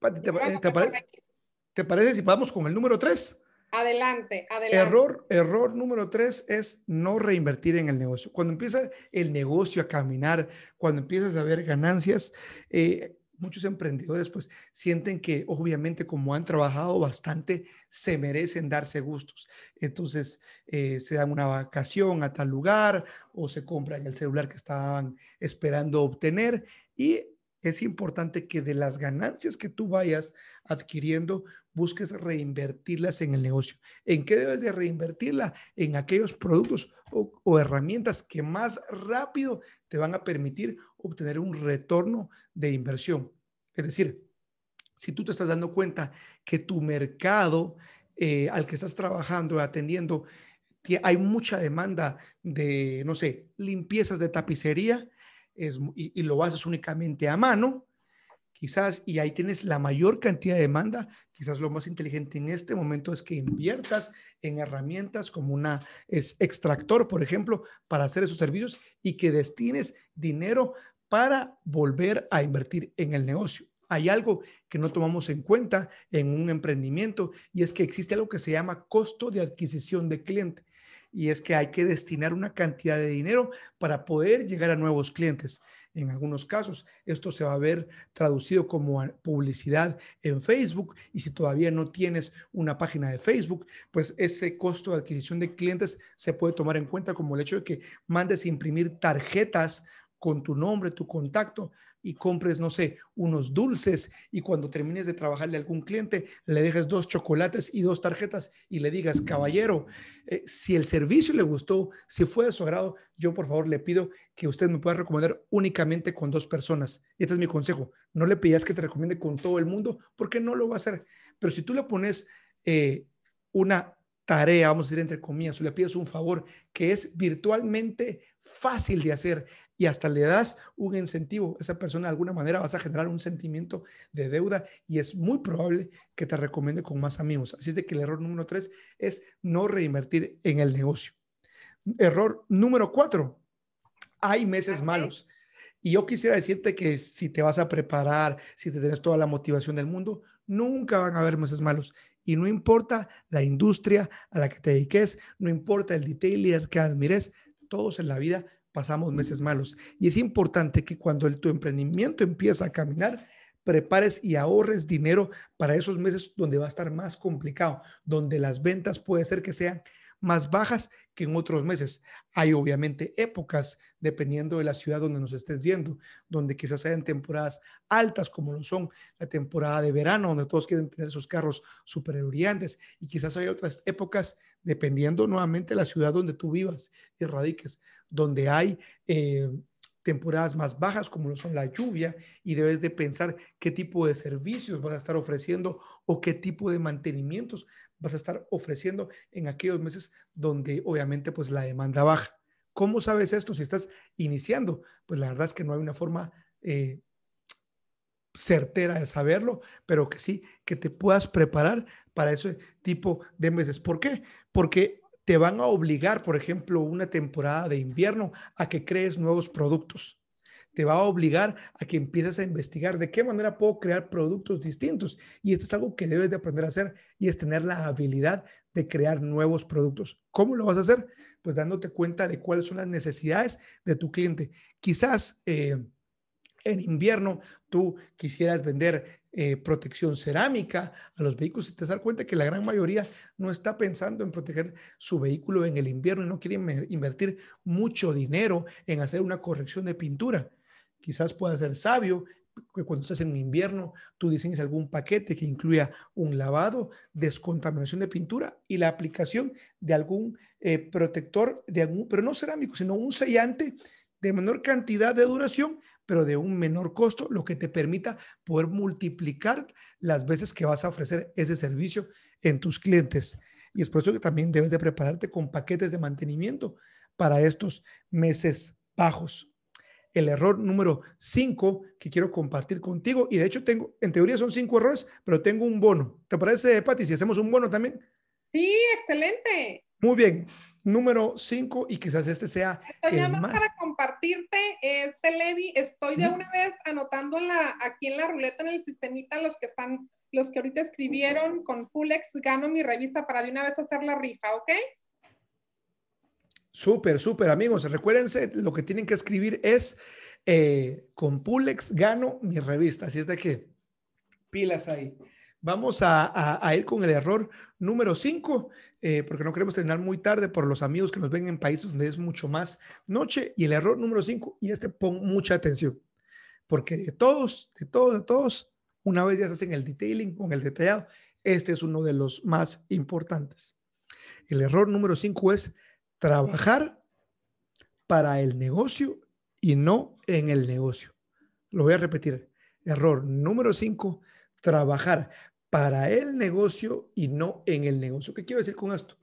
¿te, eh, pues parece, ¿te parece si vamos con el número 3? Adelante, adelante. Error, error número tres es no reinvertir en el negocio. Cuando empieza el negocio a caminar, cuando empiezas a ver ganancias, eh, muchos emprendedores pues sienten que obviamente como han trabajado bastante, se merecen darse gustos. Entonces eh, se dan una vacación a tal lugar o se compran el celular que estaban esperando obtener y es importante que de las ganancias que tú vayas adquiriendo, busques reinvertirlas en el negocio. ¿En qué debes de reinvertirla? En aquellos productos o, herramientas que más rápido te van a permitir obtener un retorno de inversión. Es decir, si tú te estás dando cuenta que tu mercado eh, al que estás trabajando, atendiendo, hay mucha demanda de, no sé, limpiezas de tapicería, es, y, lo haces únicamente a mano, quizás, y ahí tienes la mayor cantidad de demanda, quizás lo más inteligente en este momento es que inviertas en herramientas como una extractor, por ejemplo, para hacer esos servicios y que destines dinero para volver a invertir en el negocio. Hay algo que no tomamos en cuenta en un emprendimiento y es que existe algo que se llama costo de adquisición de cliente y es que hay que destinar una cantidad de dinero para poder llegar a nuevos clientes. En algunos casos, esto se va a ver traducido como publicidad en Facebook y si todavía no tienes una página de Facebook, pues ese costo de adquisición de clientes se puede tomar en cuenta como el hecho de que mandes imprimir tarjetas con tu nombre, tu contacto y compres, no sé, unos dulces y cuando termines de trabajarle a algún cliente, le dejes dos chocolates y dos tarjetas y le digas, caballero, eh, si el servicio le gustó, si fue de su agrado, yo por favor le pido que usted me pueda recomendar únicamente con dos personas. este es mi consejo, no le pidas que te recomiende con todo el mundo porque no lo va a hacer. Pero si tú le pones eh, una tarea, vamos a decir entre comillas, o le pides un favor que es virtualmente fácil de hacer, y hasta le das un incentivo. Esa persona de alguna manera vas a generar un sentimiento de deuda y es muy probable que te recomiende con más amigos. Así es de que el error número tres es no reinvertir en el negocio. Error número cuatro, hay meses malos. Y yo quisiera decirte que si te vas a preparar, si te tienes toda la motivación del mundo, nunca van a haber meses malos. Y no importa la industria a la que te dediques, no importa el detailer que admires, todos en la vida pasamos mm. meses malos. Y es importante que cuando el, tu emprendimiento empieza a caminar, prepares y ahorres dinero para esos meses donde va a estar más complicado, donde las ventas puede ser que sean más bajas que en otros meses. Hay obviamente épocas, dependiendo de la ciudad donde nos estés viendo, donde quizás hayan temporadas altas como lo son la temporada de verano, donde todos quieren tener sus carros super brillantes, y quizás hay otras épocas, dependiendo nuevamente de la ciudad donde tú vivas y radiques, donde hay... Eh, temporadas más bajas como lo son la lluvia y debes de pensar qué tipo de servicios vas a estar ofreciendo o qué tipo de mantenimientos vas a estar ofreciendo en aquellos meses donde obviamente pues la demanda baja. ¿Cómo sabes esto si estás iniciando? Pues la verdad es que no hay una forma eh, certera de saberlo, pero que sí, que te puedas preparar para ese tipo de meses. ¿Por qué? Porque te van a obligar, por ejemplo, una temporada de invierno a que crees nuevos productos te va a obligar a que empieces a investigar de qué manera puedo crear productos distintos. Y esto es algo que debes de aprender a hacer y es tener la habilidad de crear nuevos productos. ¿Cómo lo vas a hacer? Pues dándote cuenta de cuáles son las necesidades de tu cliente. Quizás eh, en invierno tú quisieras vender eh, protección cerámica a los vehículos y te das cuenta que la gran mayoría no está pensando en proteger su vehículo en el invierno y no quiere invertir mucho dinero en hacer una corrección de pintura. Quizás pueda ser sabio que cuando estás en invierno, tú diseñes algún paquete que incluya un lavado, descontaminación de pintura y la aplicación de algún eh, protector, de algún, pero no cerámico, sino un sellante de menor cantidad de duración, pero de un menor costo, lo que te permita poder multiplicar las veces que vas a ofrecer ese servicio en tus clientes. Y es por eso que también debes de prepararte con paquetes de mantenimiento para estos meses bajos el error número 5 que quiero compartir contigo. Y de hecho tengo, en teoría son 5 errores, pero tengo un bono. ¿Te parece, Pati, si hacemos un bono también? Sí, excelente. Muy bien. Número 5 y quizás este sea el más, para compartirte este Levi, estoy de una vez anotando la, aquí en la ruleta en el sistemita los que están los que ahorita escribieron con FULEX, gano mi revista para de una vez hacer la rifa, ¿ok? Súper, súper, amigos. Recuérdense, lo que tienen que escribir es eh, con Pulex gano mi revista. Así es de que pilas ahí. Vamos a, ir con el error número 5, eh, porque no queremos terminar muy tarde por los amigos que nos ven en países donde es mucho más noche. Y el error número 5, y este pon mucha atención, porque de todos, de todos, de todos, una vez ya se hacen el detailing con el detallado, este es uno de los más importantes. El error número 5 es trabajar para el negocio y no en el negocio. Lo voy a repetir. Error número 5, trabajar para el negocio y no en el negocio. ¿Qué quiero decir con esto?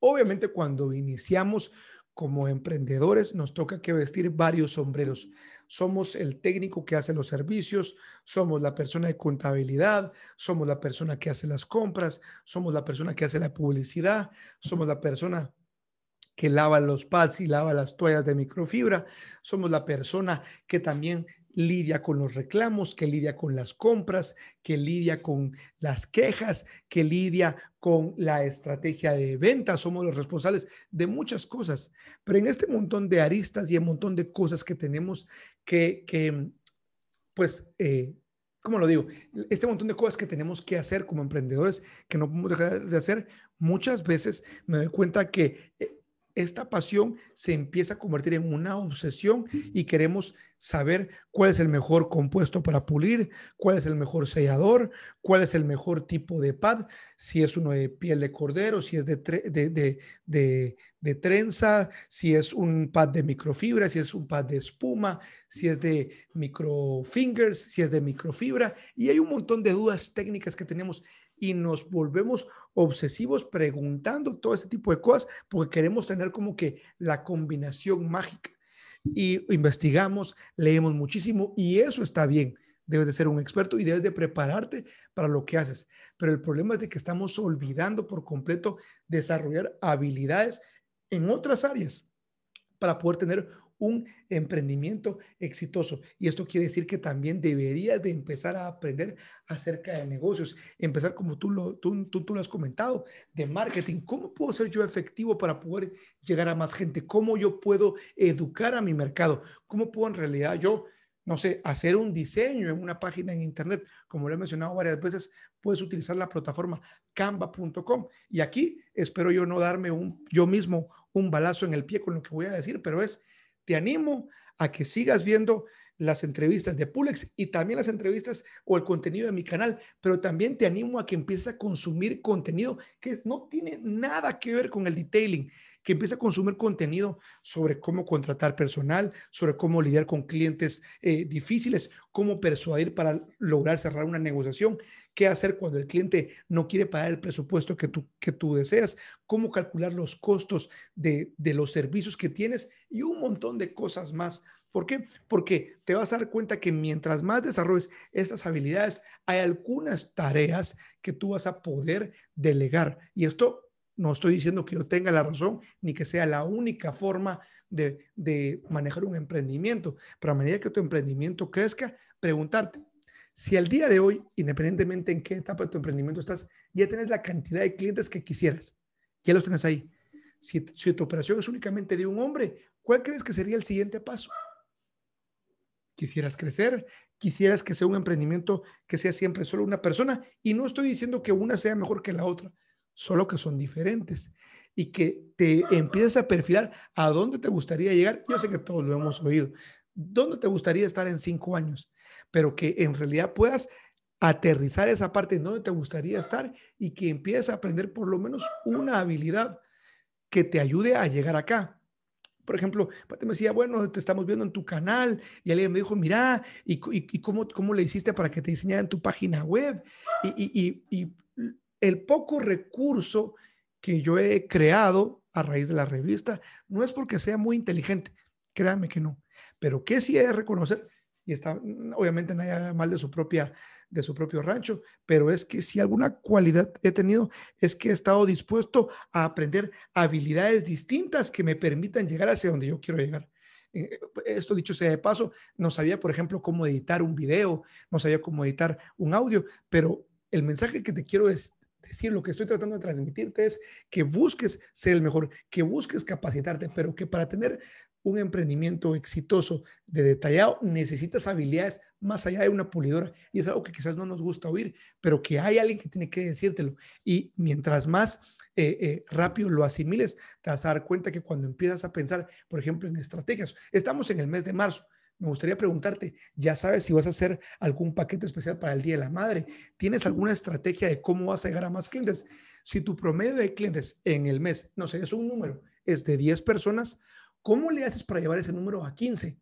Obviamente cuando iniciamos como emprendedores nos toca que vestir varios sombreros. Somos el técnico que hace los servicios, somos la persona de contabilidad, somos la persona que hace las compras, somos la persona que hace la publicidad, somos la persona que lava los pads y lava las toallas de microfibra. Somos la persona que también lidia con los reclamos, que lidia con las compras, que lidia con las quejas, que lidia con la estrategia de venta. Somos los responsables de muchas cosas, pero en este montón de aristas y un montón de cosas que tenemos que, pues, eh, ¿cómo lo digo? Este montón de cosas que tenemos que hacer como emprendedores, que no podemos dejar de hacer, muchas veces me doy cuenta que eh, esta pasión se empieza a convertir en una obsesión y queremos saber cuál es el mejor compuesto para pulir, cuál es el mejor sellador, cuál es el mejor tipo de pad, si es uno de piel de cordero, si es de, de, trenza, si es un pad de microfibra, si es un pad de espuma, si es de microfingers, si es de microfibra. Y hay un montón de dudas técnicas que tenemos y nos volvemos obsesivos preguntando todo este tipo de cosas porque queremos tener como que la combinación mágica. Y investigamos, leemos muchísimo y eso está bien. Debes de ser un experto y debes de prepararte para lo que haces. Pero el problema es de que estamos olvidando por completo desarrollar habilidades en otras áreas para poder tener un emprendimiento exitoso. Y esto quiere decir que también deberías de empezar a aprender acerca de negocios, empezar como tú lo, tú, tú, lo has comentado, de marketing. ¿Cómo puedo ser yo efectivo para poder llegar a más gente? ¿Cómo yo puedo educar a mi mercado? ¿Cómo puedo en realidad yo no sé, hacer un diseño en una página en Internet, como lo he mencionado varias veces, puedes utilizar la plataforma canva.com. Y aquí espero yo no darme un, yo mismo un balazo en el pie con lo que voy a decir, pero es te animo a que sigas viendo las entrevistas de Pulex y también las entrevistas o el contenido de mi canal, pero también te animo a que empieces a consumir contenido que no tiene nada que ver con el detailing, que empieces a consumir contenido sobre cómo contratar personal, sobre cómo lidiar con clientes eh, difíciles, cómo persuadir para lograr cerrar una negociación, qué hacer cuando el cliente no quiere pagar el presupuesto que tú, que tú deseas, cómo calcular los costos de, de los servicios que tienes y un montón de cosas más ¿Por qué? Porque te vas a dar cuenta que mientras más desarrolles estas habilidades, hay algunas tareas que tú vas a poder delegar. Y esto no estoy diciendo que yo tenga la razón ni que sea la única forma de, manejar un emprendimiento, pero a medida que tu emprendimiento crezca, preguntarte, si al día de hoy, independientemente en qué etapa de tu emprendimiento estás, ya tienes la cantidad de clientes que quisieras, ya los tienes ahí. si, tu operación es únicamente de un hombre, ¿cuál crees que sería el siguiente paso? quisieras crecer, quisieras que sea un emprendimiento que sea siempre solo una persona. Y no estoy diciendo que una sea mejor que la otra, solo que son diferentes y que te empieces a perfilar a dónde te gustaría llegar. Yo sé que todos lo hemos oído. ¿Dónde te gustaría estar en cinco años? Pero que en realidad puedas aterrizar esa parte en donde te gustaría estar y que empieces a aprender por lo menos una habilidad que te ayude a llegar acá. Por ejemplo, me decía, bueno, te estamos viendo en tu canal. Y alguien me dijo, mira, ¿y, cómo, le hiciste para que te en tu página web? Y, el poco recurso que yo he creado a raíz de la revista no es porque sea muy inteligente, créanme que no. Pero que sí es reconocer, y está, mm, obviamente nadie mal de su propia de su propio rancho, pero es que si alguna cualidad he tenido es que he estado dispuesto a aprender habilidades distintas que me permitan llegar hacia donde yo quiero llegar. Eh, esto dicho sea de paso, no sabía, por ejemplo, cómo editar un video, no sabía cómo editar un audio, pero el mensaje que te quiero es, decir, lo que estoy tratando de transmitirte es que busques ser el mejor, que busques capacitarte, pero que para tener un emprendimiento exitoso de detallado necesitas habilidades más allá de una pulidora. Y es algo que quizás no nos gusta oír, pero que hay alguien que tiene que decírtelo. Y mientras más eh, eh, rápido lo asimiles, te vas a dar cuenta que cuando empiezas a pensar, por ejemplo, en estrategias, estamos en el mes de marzo, me gustaría preguntarte, ya sabes si vas a hacer algún paquete especial para el Día de la Madre, ¿tienes alguna estrategia de cómo vas a llegar a más clientes? Si tu promedio de clientes en el mes, no sé, es un número, es de 10 personas, ¿cómo le haces para llevar ese número a 15?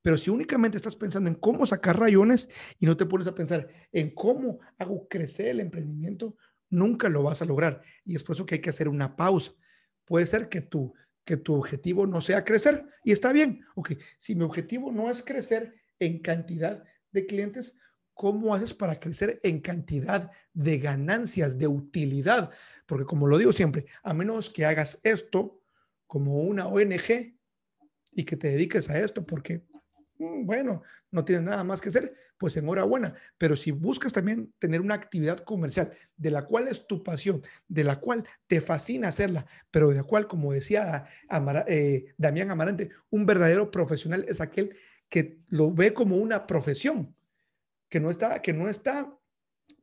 Pero si únicamente estás pensando en cómo sacar rayones y no te pones a pensar en cómo hago crecer el emprendimiento, nunca lo vas a lograr. Y es por eso que hay que hacer una pausa. Puede ser que tú que tu objetivo no sea crecer. Y está bien, ok, si mi objetivo no es crecer en cantidad de clientes, ¿cómo haces para crecer en cantidad de ganancias, de utilidad? Porque como lo digo siempre, a menos que hagas esto como una ONG y que te dediques a esto, porque Mm, bueno, no tienes nada más que hacer, pues enhorabuena. Pero si buscas también tener una actividad comercial de la cual es tu pasión, de la cual te fascina hacerla, pero de la cual, como decía eh, Damián Amarante, un verdadero profesional es aquel que lo ve como una profesión, que no está, que no está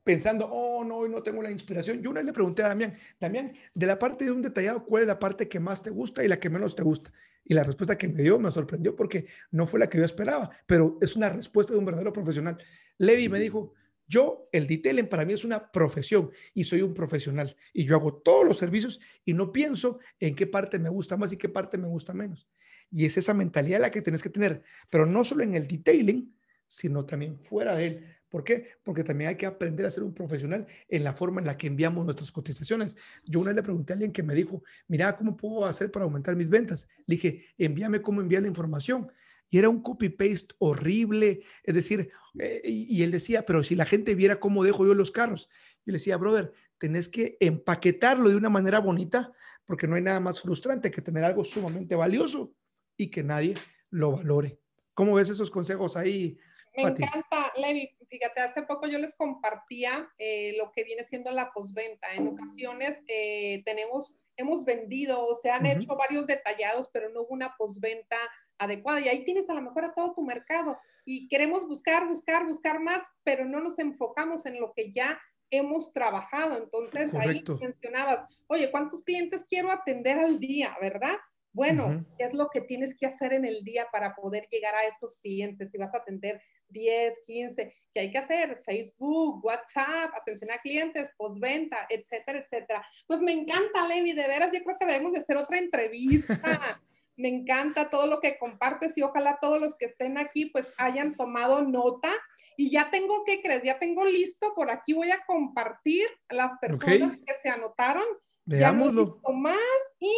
pensando, oh, no, hoy no tengo la inspiración. Yo una vez le pregunté a Damián, Damián, de la parte de un detallado, ¿cuál es la parte que más te gusta y la que menos te gusta? Y la respuesta que me dio me sorprendió porque no fue la que yo esperaba, pero es una respuesta de un verdadero profesional. Levi me dijo, yo, el detailing para mí es una profesión y soy un profesional y yo hago todos los servicios y no pienso en qué parte me gusta más y qué parte me gusta menos. Y es esa mentalidad la que tienes que tener, pero no solo en el detailing, sino también fuera de él ¿Por qué? Porque también hay que aprender a ser un profesional en la forma en la que enviamos nuestras cotizaciones. Yo una vez le pregunté a alguien que me dijo, mira, ¿cómo puedo hacer para aumentar mis ventas? Le dije, envíame cómo enviar la información. Y era un copy-paste horrible. Es decir, eh, y, él decía, pero si la gente viera cómo dejo yo los carros. Y le decía, brother, tenés que empaquetarlo de una manera bonita, porque no hay nada más frustrante que tener algo sumamente valioso y que nadie lo valore. ¿Cómo ves esos consejos ahí? Me encanta, Levi, fíjate, hace poco yo les compartía eh, lo que viene siendo la posventa. En mm. ocasiones eh, tenemos, hemos vendido o se han hecho varios detallados, pero no hubo una posventa adecuada. Y ahí tienes a lo mejor a todo tu mercado. Y queremos buscar, buscar, buscar más, pero no nos enfocamos en lo que ya hemos trabajado. Entonces, ahí mencionabas, oye, ¿cuántos clientes quiero atender al día, verdad? Bueno, ¿qué es lo que tienes que hacer en el día para poder llegar a esos clientes? Si vas a atender 10, 15, ¿Qué hay que hacer Facebook, WhatsApp, atención a clientes, postventa, etcétera, etcétera. Pues me encanta, Levi, de veras, yo creo que debemos de hacer otra entrevista. me encanta todo lo que compartes y ojalá todos los que estén aquí pues hayan tomado nota. Y ya tengo, que crees? Ya tengo listo, por aquí voy a compartir las personas que se anotaron. Veámoslo. más y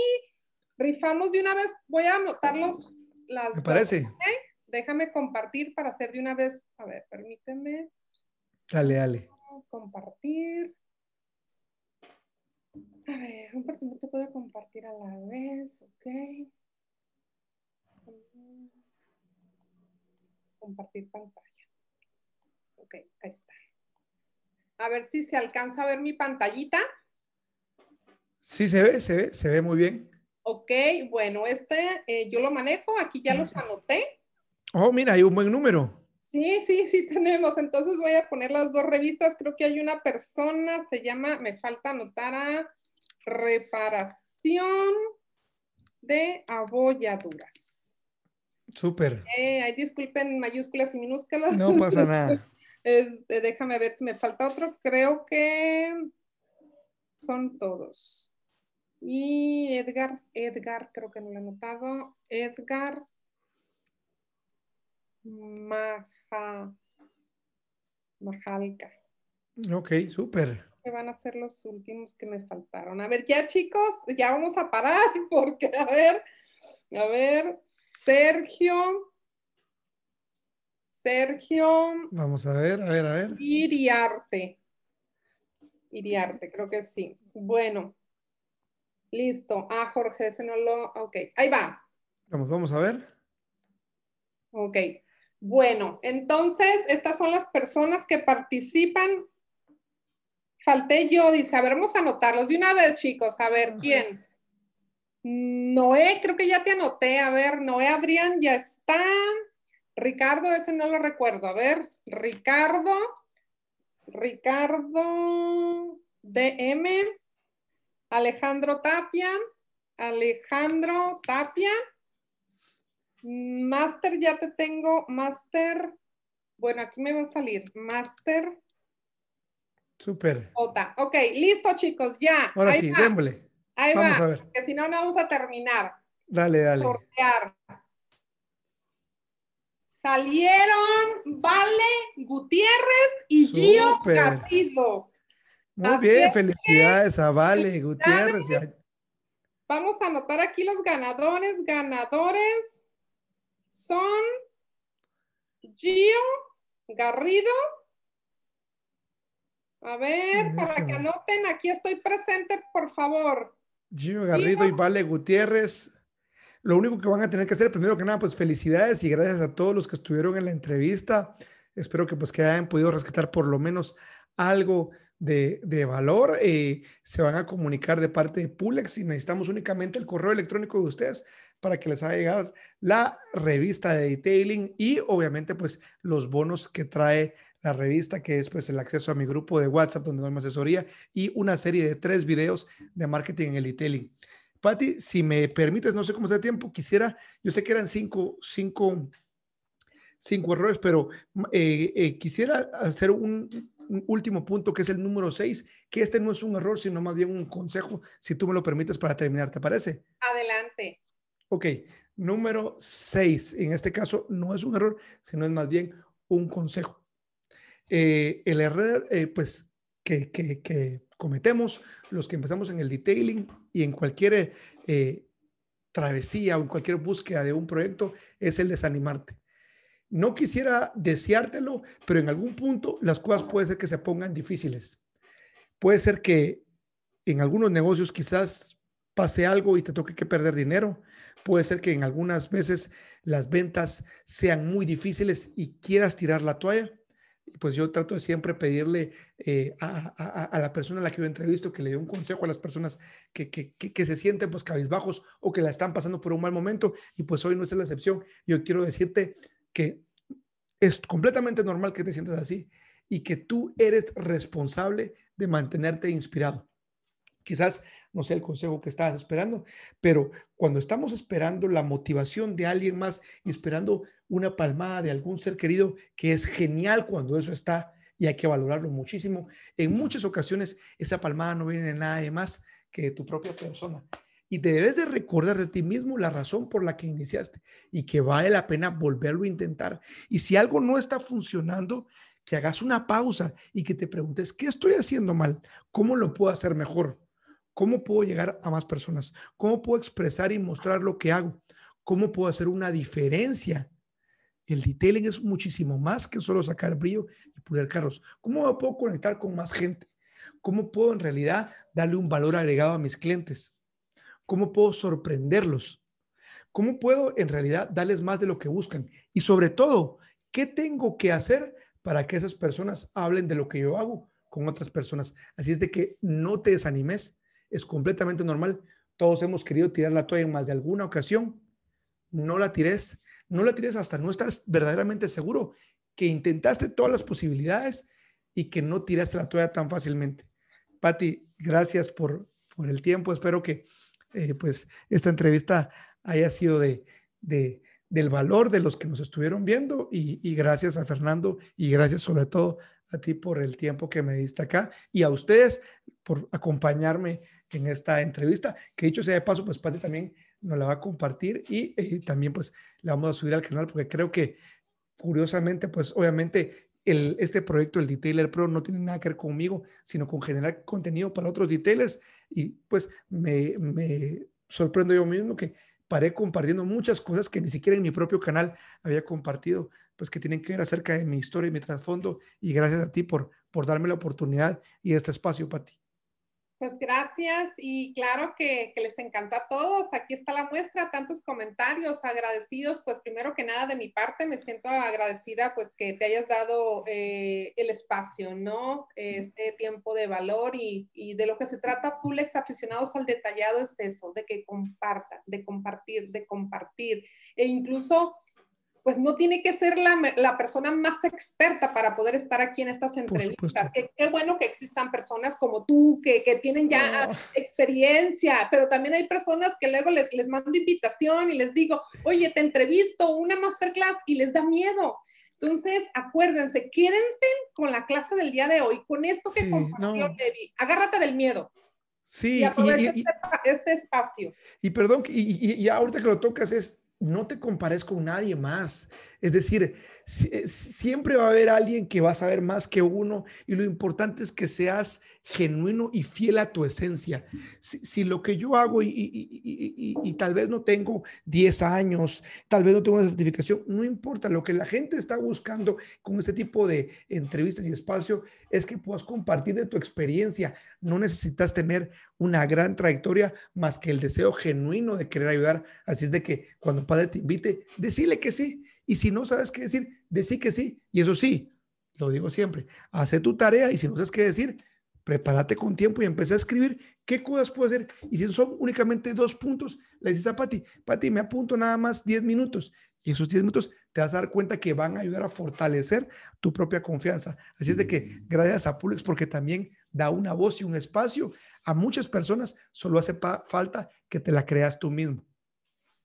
rifamos de una vez, voy a anotarlos. Las me parece déjame compartir para hacer de una vez, a ver, permíteme. Dale, dale. Compartir. A ver, un te puedo compartir a la vez, ok. Compartir pantalla. Ok, ahí está. A ver si se alcanza a ver mi pantallita. Sí, se ve, se ve, se ve muy bien. Ok, bueno, este eh, yo lo manejo, aquí ya los anoté. Oh, mira, hay un buen número. Sí, sí, sí tenemos. Entonces voy a poner las dos revistas. Creo que hay una persona, se llama, me falta anotar a reparación de abolladuras. Súper. Eh, ay, disculpen mayúsculas y minúsculas. No pasa nada. Este, déjame ver si me falta otro. Creo que son todos. Y Edgar, Edgar, creo que no lo he notado. Edgar Maja, Majalca. Ok, súper. Que van a ser los últimos que me faltaron. A ver, ya chicos, ya vamos a parar porque, a ver, a ver, Sergio. Sergio. Vamos a ver, a ver, a ver. Iriarte. Iriarte, creo que sí. Bueno. Listo. Ah, Jorge, ese no lo. Ok, ahí va. Vamos, vamos a ver. Ok. Bueno, entonces, estas son las personas que participan. Falté yo, dice, a ver, vamos a anotarlos de una vez, chicos. A ver, ¿quién? Noé, creo que ya te anoté. A ver, Noé Adrián ya está. Ricardo, ese no lo recuerdo. A ver, Ricardo. Ricardo DM. Alejandro Tapia. Alejandro Tapia. Master, ya te tengo. Master. Bueno, aquí me va a salir. Master. super Ok, listo, chicos, ya. Ahora Ahí sí, va. démosle. Ahí va, a si no, no vamos a terminar. Dale, dale. Sortear. Salieron Vale Gutiérrez y Gio Garrido. Muy bien, felicidades a Vale Gutiérrez. Vamos a anotar aquí los ganadores, ganadores son Gio Garrido. A ver, para que anoten, aquí estoy presente, por favor. Gio Garrido y Vale Gutiérrez. Lo único que van a tener que hacer, primero que nada, pues felicidades y gracias a todos los que estuvieron en la entrevista. Espero que pues que hayan podido rescatar por lo menos algo de, valor. Eh, se van a comunicar de parte de Pulex y necesitamos únicamente el correo electrónico de ustedes para que les haga llegar la revista de detailing y obviamente pues los bonos que trae la revista, que es pues el acceso a mi grupo de WhatsApp donde doy asesoría y una serie de tres videos de marketing en el detailing. Patti, si me permites, no sé cómo está el tiempo, quisiera, yo sé que eran cinco, cinco, cinco errores, pero eh, eh, quisiera hacer un, un, último punto que es el número seis, que este no es un error, sino más bien un consejo, si tú me lo permites para terminar, ¿te parece? Adelante. Ok, número 6. En este caso no es un error, sino es más bien un consejo. Eh, el error, eh, pues, que, cometemos los que empezamos en el detailing y en cualquier eh, travesía o en cualquier búsqueda de un proyecto es el desanimarte. No quisiera deseártelo, pero en algún punto las cosas puede ser que se pongan difíciles. Puede ser que en algunos negocios quizás pase algo y te toque que perder dinero. Puede ser que en algunas veces las ventas sean muy difíciles y quieras tirar la toalla. Pues yo trato de siempre pedirle eh, a, la persona a la que yo entrevisto que le dé un consejo a las personas que, que, se sienten pues cabizbajos o que la están pasando por un mal momento. Y pues hoy no es la excepción. Yo quiero decirte que es completamente normal que te sientas así y que tú eres responsable de mantenerte inspirado. Quizás no sea el consejo que estabas esperando, pero cuando estamos esperando la motivación de alguien más y esperando una palmada de algún ser querido, que es genial cuando eso está y hay que valorarlo muchísimo, en muchas ocasiones esa palmada no viene de nada de más que de tu propia persona. Y te debes de recordar de ti mismo la razón por la que iniciaste y que vale la pena volverlo a intentar. Y si algo no está funcionando, que hagas una pausa y que te preguntes, ¿qué estoy haciendo mal? ¿Cómo lo puedo hacer mejor? ¿Cómo puedo llegar a más personas? ¿Cómo puedo expresar y mostrar lo que hago? ¿Cómo puedo hacer una diferencia? El detailing es muchísimo más que solo sacar brillo y pulir carros. ¿Cómo puedo conectar con más gente? ¿Cómo puedo en realidad darle un valor agregado a mis clientes? ¿Cómo puedo sorprenderlos? ¿Cómo puedo en realidad darles más de lo que buscan? Y sobre todo, ¿qué tengo que hacer para que esas personas hablen de lo que yo hago con otras personas? Así es de que no te desanimes, es completamente normal. Todos hemos querido tirar la toalla en más de alguna ocasión. No la tires, no la tires hasta no estar verdaderamente seguro que intentaste todas las posibilidades y que no tiraste la toalla tan fácilmente. Patti, gracias por, por el tiempo. Espero que eh, pues esta entrevista haya sido de, del valor de los que nos estuvieron viendo y, y gracias a Fernando y gracias sobre todo a ti por el tiempo que me diste acá y a ustedes por acompañarme en esta entrevista, que dicho sea de paso, pues Patti también nos la va a compartir y eh, también pues la vamos a subir al canal porque creo que curiosamente, pues obviamente el, este proyecto, el Detailer Pro, no tiene nada que ver conmigo, sino con generar contenido para otros detailers. Y pues me, sorprendo yo mismo que paré compartiendo muchas cosas que ni siquiera en mi propio canal había compartido, pues que tienen que ver acerca de mi historia y mi trasfondo. Y gracias a ti por, por darme la oportunidad y este espacio, ti pues gracias y claro que, les encantó a todos. Aquí está la muestra, tantos comentarios agradecidos. Pues primero que nada de mi parte me siento agradecida pues que te hayas dado eh, el espacio, ¿no? Este tiempo de valor y, y de lo que se trata Pulex aficionados al detallado es eso, de que compartan, de compartir, de compartir e incluso pues no tiene que ser la, persona más experta para poder estar aquí en estas entrevistas. Qué, bueno que existan personas como tú, que, tienen ya experiencia, pero también hay personas que luego les, les mando invitación y les digo, oye, te entrevisto, una masterclass, y les da miedo. Entonces, acuérdense, quédense con la clase del día de hoy, con esto que compartió Agárrate del miedo. Sí, y, y, este, este, espacio. Y perdón, y, y, ahorita que lo tocas es no te compares con nadie más. Es decir, eh, siempre va a haber alguien que va a saber más que uno y lo importante es que seas genuino y fiel a tu esencia. Si, lo que yo hago y, tal vez no tengo 10 años, tal vez no tengo una certificación, no importa. Lo que la gente está buscando con este tipo de entrevistas y espacio es que puedas compartir de tu experiencia. No necesitas tener una gran trayectoria más que el deseo genuino de querer ayudar. Así es de que cuando padre te invite, decirle que sí y si no sabes qué decir, decí que sí. Y eso sí, lo digo siempre, hace tu tarea y si no sabes qué decir, prepárate con tiempo y empecé a escribir qué cosas puedo hacer. Y si son únicamente dos puntos, le dices a Pati, Pati, me apunto nada más 10 minutos. Y esos 10 minutos te vas a dar cuenta que van a ayudar a fortalecer tu propia confianza. Así es de que mm. gracias a Publix porque también da una voz y un espacio a muchas personas. Solo hace falta que te la creas tú mismo.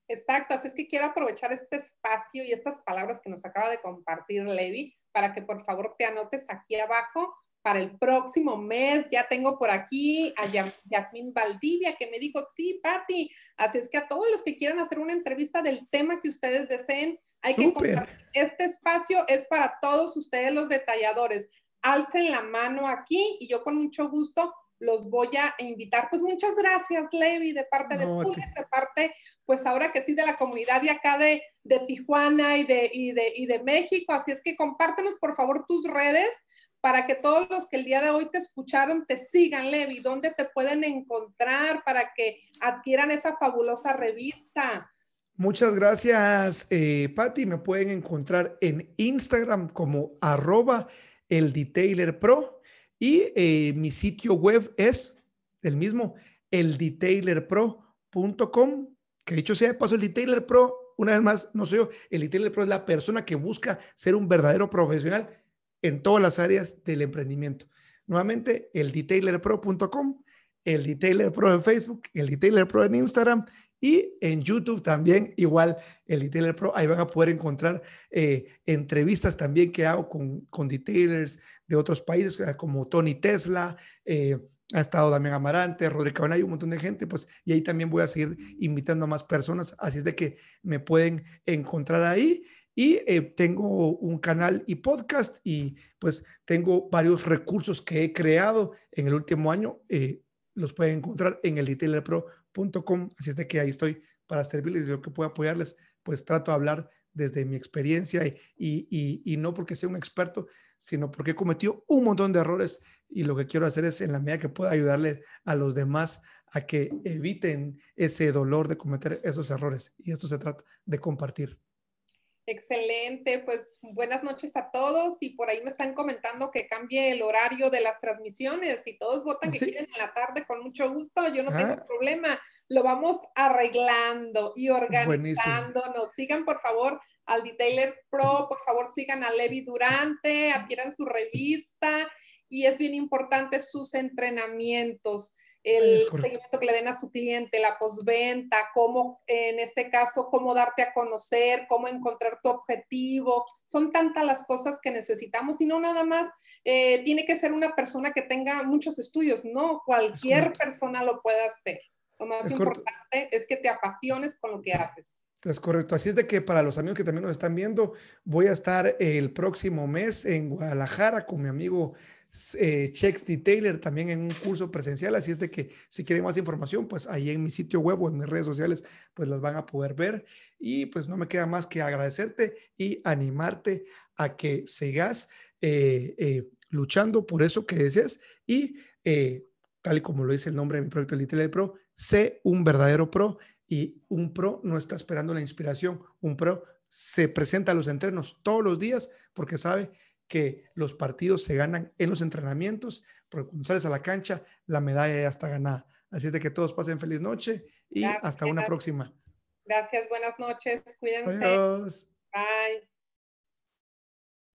Exacto, así es que quiero aprovechar este espacio y estas palabras que nos acaba de compartir Levi para que por favor te anotes aquí abajo para el próximo mes. Ya tengo por aquí a Yasmín Valdivia que me dijo, sí, Patti. Así es que a todos los que quieran hacer una entrevista del tema que ustedes deseen, hay que encontrar Este espacio es para todos ustedes los detalladores. Alcen la mano aquí y yo con mucho gusto los voy a invitar. Pues muchas gracias, Levi, de parte de de parte, pues ahora que sí, de la comunidad de acá de, de Tijuana y de, y de, y de México. Así es que compártenos, por favor, tus redes para que todos los que el día de hoy te escucharon te sigan, Levi, donde te pueden encontrar para que adquieran esa fabulosa revista. Muchas gracias, eh, Patti. Me pueden encontrar en Instagram como arroba el detailer pro y eh, mi sitio web es el mismo, eldetailerpro.com, que dicho sea de paso, el Detailer Pro, una vez más, no soy yo, el Detailer Pro es la persona que busca ser un verdadero profesional en todas las áreas del emprendimiento. Nuevamente, eldetailerpro.com, el Detailer Pro en Facebook, el Detailer Pro en Instagram y en YouTube también, igual, el Detailer Pro, ahí van a poder encontrar eh, entrevistas también que hago con, detailers de otros países, eh, como Tony Tesla, eh, ha estado también Amarante, Rodrigo Cabana un montón de gente, pues, y ahí también voy a seguir invitando a más personas, así es de que me pueden encontrar ahí. Y tengo un canal y podcast y pues tengo varios recursos que he creado en el último año. Eh, los pueden encontrar en el detailerpro.com. Así es de que ahí estoy para servirles. Yo que puedo apoyarles, pues trato de hablar desde mi experiencia y, y, no porque sea un experto, sino porque he cometido un montón de errores y lo que quiero hacer es en la medida que pueda ayudarle a los demás a que eviten ese dolor de cometer esos errores. Y esto se trata de compartir. Excelente, pues buenas noches a todos y por ahí me están comentando que cambie el horario de las transmisiones. y todos votan que quieren en la tarde, con mucho gusto, yo no tengo ah. problema. Lo vamos arreglando y organizándonos. nos Sigan por favor al Detailer Pro, por favor sigan a Levi Durante, adquieran su revista y es bien importante sus entrenamientos el seguimiento que le den a su cliente, la postventa, cómo, en este caso, cómo darte a conocer, cómo encontrar tu objetivo. Son tantas las cosas que necesitamos y no nada más eh, tiene que ser una persona que tenga muchos estudios, no, cualquier persona lo pueda hacer. Lo más importante es que te apasiones con lo que haces. Es correcto. Así es de que para los amigos que también nos están viendo, voy a estar el próximo mes en Guadalajara con mi amigo eh, Checks Detailer también en un curso presencial, así es de que si quieren más información, pues ahí en mi sitio web o en mis redes sociales, pues las van a poder ver. Y pues no me queda más que agradecerte y animarte a que sigas eh, eh, luchando por eso que deseas y eh, tal y como lo dice el nombre de mi proyecto, el Detailer Pro, sé un verdadero pro y un pro no está esperando la inspiración, un pro se presenta a los entrenos todos los días porque sabe que los partidos se ganan en los entrenamientos, porque cuando sales a la cancha, la medalla ya está ganada. Así es de que todos pasen feliz noche y hasta una próxima. Gracias, buenas noches, cuídense. Adiós. Bye.